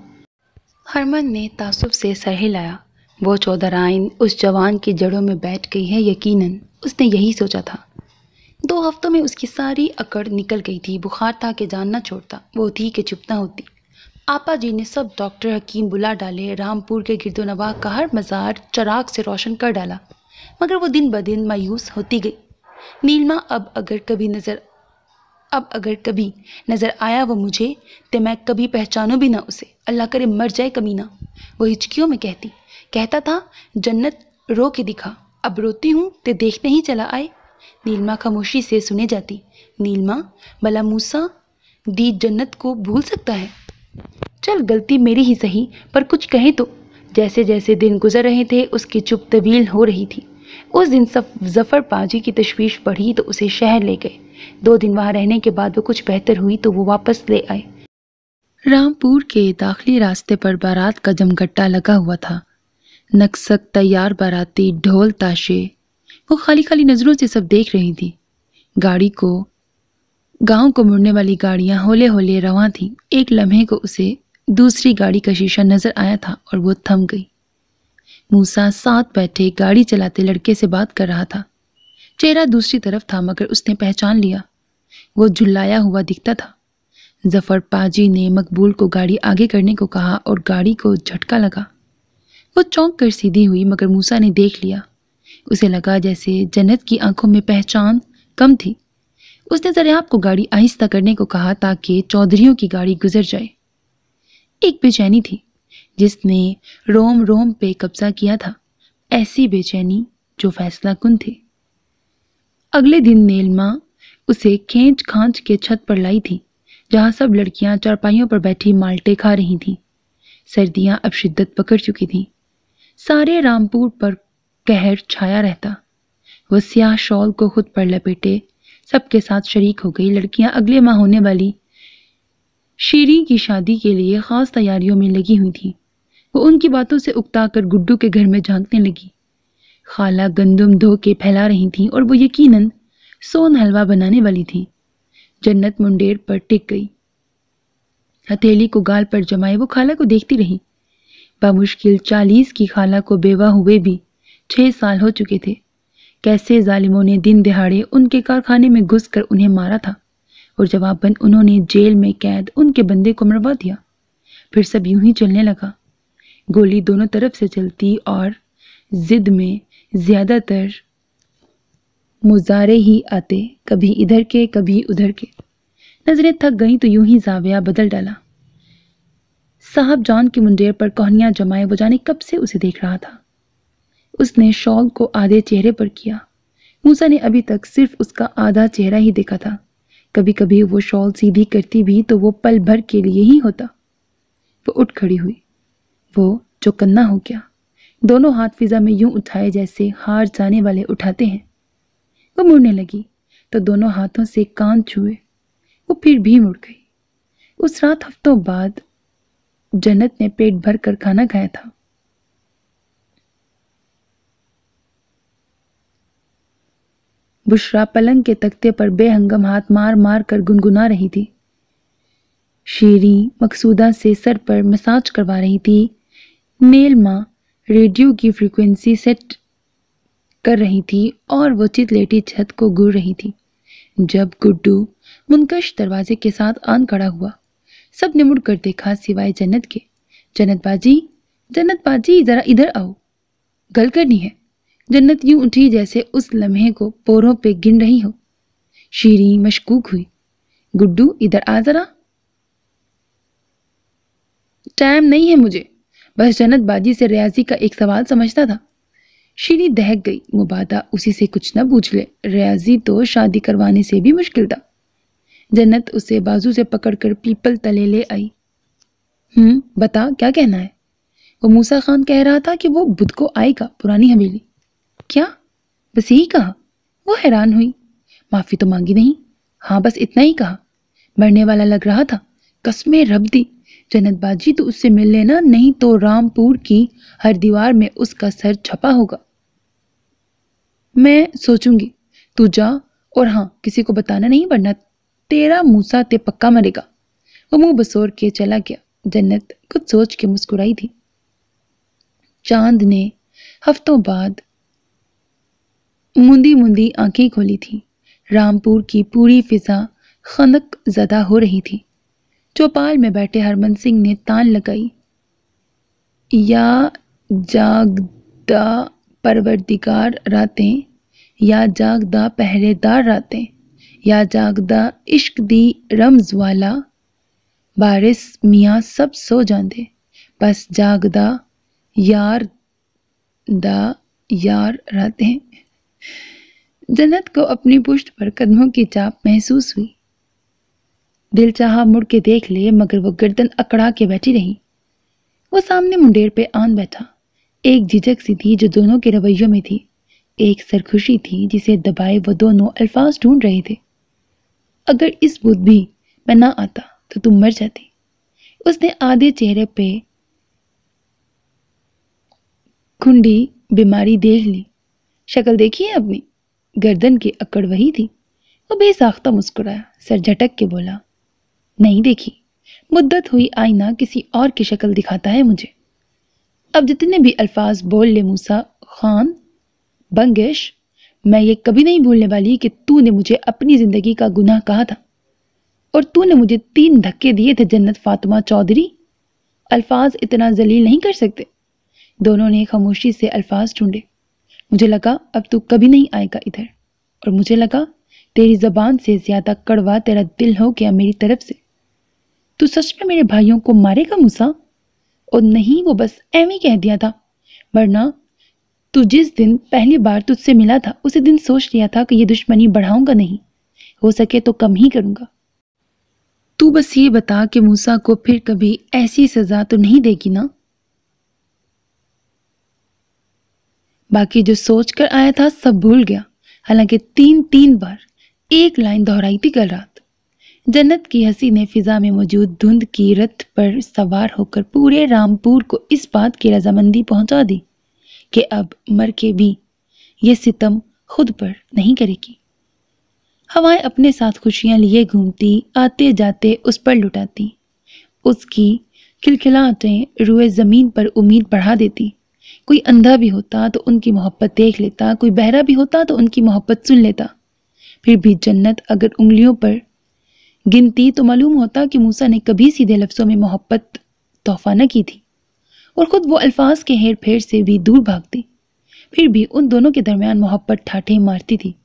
हरमन ने तासुब से सर हिलाया वो चौधराइन उस जवान की जड़ों में बैठ गई है यकीनन उसने यही सोचा था दो हफ्तों में उसकी सारी अकड़ निकल गई थी बुखार था कि जान ना छोड़ता वो थी कि चुप ना होती आपा जी ने सब डॉक्टर हकीम बुला डाले रामपुर के गिरदोनवा का हर मज़ार चराग से रोशन कर डाला मगर वो दिन ब दिन मायूस होती गई नीलमा अब अगर कभी नज़र अब अगर कभी नज़र आया वो मुझे तो मैं कभी पहचानूँ भी ना उसे अल्लाह करे मर जाए कमीना वो हिचकियों में कहती कहता था जन्नत रो के दिखा अब रोती हूँ तो देखने ही चला आए नीलमा खामोशी से सुने जाती नीलमा भला मूसा दी जन्नत को भूल सकता है चल गलती मेरी ही सही पर कुछ कहें तो जैसे जैसे दिन गुजर रहे थे उसकी चुप तवील हो रही थी उस दिन सब जफ़र पाजी की तशवीश पढ़ी तो उसे शहर ले गए दो दिन वहाँ रहने के बाद वो कुछ बेहतर हुई तो वो वापस ले आए रामपुर के दाखिली रास्ते पर बारात का जमघट्टा लगा हुआ था नक्सक तैयार बाराती ढोल ताशे वो खाली खाली नज़रों से सब देख रही थी गाड़ी को गांव को मुड़ने वाली गाड़ियां होले होले रवा थी एक लम्हे को उसे दूसरी गाड़ी का शीशा नज़र आया था और वो थम गई मूसा साथ बैठे गाड़ी चलाते लड़के से बात कर रहा था चेहरा दूसरी तरफ था मगर उसने पहचान लिया वो झुल्लाया हुआ दिखता था जफर पाजी ने मकबूल को गाड़ी आगे करने को कहा और गाड़ी को झटका लगा वो चौंक कर सीधी हुई मगर मूसा ने देख लिया उसे लगा जैसे जन्नत की आंखों में पहचान कम थी उसने जरियाब को गाड़ी आहिस्ता करने को कहा ताकि चौधरीों की गाड़ी गुजर जाए एक बेचैनी थी जिसने रोम रोम पे कब्जा किया था ऐसी बेचैनी जो फैसला कुन थी अगले दिन नीलमा उसे खींच खांच के छत पर लाई थी जहां सब लड़कियां चारपाइयों पर बैठी माल्टे खा रही थीं सर्दियां अब शिद्दत पकड़ चुकी थीं सारे रामपुर पर कहर छाया रहता वह स्याह शॉल को खुद पर लपेटे सबके साथ शरीक हो गई लड़कियां अगले माह होने वाली शीरी की शादी के लिए ख़ास तैयारियों में लगी हुई थी वो उनकी बातों से उकता कर गुड्डू के घर में झांकने लगी खाला गंदम धो के फैला रही थीं और वो यकीनन सोन हलवा बनाने वाली थीं जन्नत मुंडेर पर टिक गई हथेली को गाल पर जमाए वो खाला को देखती रही बामुश्किल चालीस की खाला को बेवा हुए भी छः साल हो चुके थे कैसे जालिमों ने दिन दिहाड़े उनके कारखाने में घुस कर उन्हें मारा था और जवाबन उन्होंने जेल में कैद उनके बंदे को मरवा दिया फिर सब यूं ही चलने लगा गोली दोनों तरफ से चलती और जिद में ज़्यादातर मुजारे ही आते कभी इधर के कभी उधर के नज़रें थक गईं तो यूं ही जाविया बदल डाला साहब जान की मुंडेर पर कोहनियाँ जमाए वो जाने कब से उसे देख रहा था उसने शॉल को आधे चेहरे पर किया मूसा ने अभी तक सिर्फ उसका आधा चेहरा ही देखा था कभी कभी वो शॉल सीधी करती भी तो वो पल भर के लिए ही होता वो उठ खड़ी हुई वो चौकन्ना हो गया दोनों हाथ फिजा में यूं उठाए जैसे हार जाने वाले उठाते हैं वो मुड़ने लगी तो दोनों हाथों से कान छुए वो फिर भी मुड़ गई उस रात हफ्तों बाद जन्नत ने पेट भर कर खाना खाया था बुशरा पलंग के तख्ते पर बेहंगम हाथ मार मार कर गुनगुना रही थी शेरी मकसूदा से सर पर मसाज करवा रही थी नेल माँ रेडियो की फ्रीक्वेंसी सेट कर रही थी और वो चित लेटी छत को घूर रही थी जब गुड्डू मुनकश दरवाजे के साथ आन खड़ा हुआ सब ने मुड़कर देखा सिवाय जन्नत के जन्नत बाजी जन्नत बाजी ज़रा इधर आओ गल करनी है जन्नत यूं उठी जैसे उस लम्हे को पोरों पे गिन रही हो शीरी मशकूक हुई गुड्डू इधर आ ज़रा टाइम नहीं है मुझे बस बाजी से रियाजी का एक सवाल समझता था शीरी दहक गई मुबादा उसी से कुछ न पूछ ले रियाजी तो शादी करवाने से भी मुश्किल था जन्नत उसे बाजू से पकड़कर पीपल तले ले आई हम्म बता क्या कहना है वो मूसा खान कह रहा था कि वो बुध को आएगा पुरानी हवेली क्या बस यही कहा वो हैरान हुई माफ़ी तो मांगी नहीं हाँ बस इतना ही कहा मरने वाला लग रहा था कसमें रब दी बाजी तो उससे मिल लेना नहीं तो रामपुर की हर दीवार में उसका सर छपा होगा मैं सोचूंगी तू जा और हाँ किसी को बताना नहीं वरना तेरा मूसा ते पक्का मरेगा वो मुंह बसोर के चला गया जन्नत कुछ सोच के मुस्कुराई थी चांद ने हफ्तों बाद मुंदी मुंदी आंखें खोली थी रामपुर की पूरी फिजा खनक जदा हो रही थी चौपाल में बैठे हरमन सिंह ने तान लगाई या जागदा परवरदिगार रातें या जागदा पहरेदार रातें या जागदा इश्क दी रम्ज वाला बारिस मियाँ सब सो जाते बस जागदा यार दा यार रातें जन्नत को अपनी पुष्ट पर कदमों की चाप महसूस हुई दिल चाह मुड़ के देख ले मगर वो गर्दन अकड़ा के बैठी रही वो सामने मुंडेर पे आन बैठा एक झिझक सी थी जो दोनों के रवैयों में थी एक सरखुशी थी जिसे दबाए वो दोनों अल्फाज ढूंढ रहे थे अगर इस बुद्ध भी मैं ना आता तो तुम मर जाती उसने आधे चेहरे पे खुंडी बीमारी देख ली शक्ल देखी है अपनी गर्दन की अकड़ वही थी वो बेसाख्ता मुस्कुराया सर झटक के बोला नहीं देखी मुद्दत हुई आईना किसी और की शक्ल दिखाता है मुझे अब जितने भी अल्फाज बोल ले मूसा खान बंगेश मैं ये कभी नहीं भूलने वाली कि तूने मुझे अपनी ज़िंदगी का गुनाह कहा था और तूने मुझे तीन धक्के दिए थे जन्नत फातिमा चौधरी अल्फाज इतना जलील नहीं कर सकते दोनों ने खामोशी से अल्फाज ढूंढे मुझे लगा अब तू कभी नहीं आएगा इधर और मुझे लगा तेरी ज़बान से ज़्यादा कड़वा तेरा दिल हो गया मेरी तरफ से तू सच में मेरे भाइयों को मारेगा मूसा और नहीं वो बस एवं कह दिया था वरना तू जिस दिन पहली बार तुझसे मिला था उसी दिन सोच लिया था कि ये दुश्मनी बढ़ाऊंगा नहीं हो सके तो कम ही करूंगा तू बस ये बता कि मूसा को फिर कभी ऐसी सज़ा तो नहीं देगी ना बाकी जो सोच कर आया था सब भूल गया हालांकि तीन तीन बार एक लाइन दोहराई थी कल रात जन्नत की हंसी ने फिजा में मौजूद धुंध की रथ पर सवार होकर पूरे रामपुर को इस बात की रजामंदी पहुंचा दी कि अब मर के भी ये सितम खुद पर नहीं करेगी हवाएं अपने साथ खुशियां लिए घूमती आते जाते उस पर लुटाती उसकी खिलखिलाहटें रुए ज़मीन पर उम्मीद बढ़ा देती कोई अंधा भी होता तो उनकी मोहब्बत देख लेता कोई बहरा भी होता तो उनकी मोहब्बत सुन लेता फिर भी जन्नत अगर उंगलियों पर गिनती तो मालूम होता कि मूसा ने कभी सीधे लफ्ज़ों में मोहब्बत तोहफा न की थी और ख़ुद वो अल्फाज के हेर फेर से भी दूर भागती फिर भी उन दोनों के दरमियान मोहब्बत ठाठे मारती थी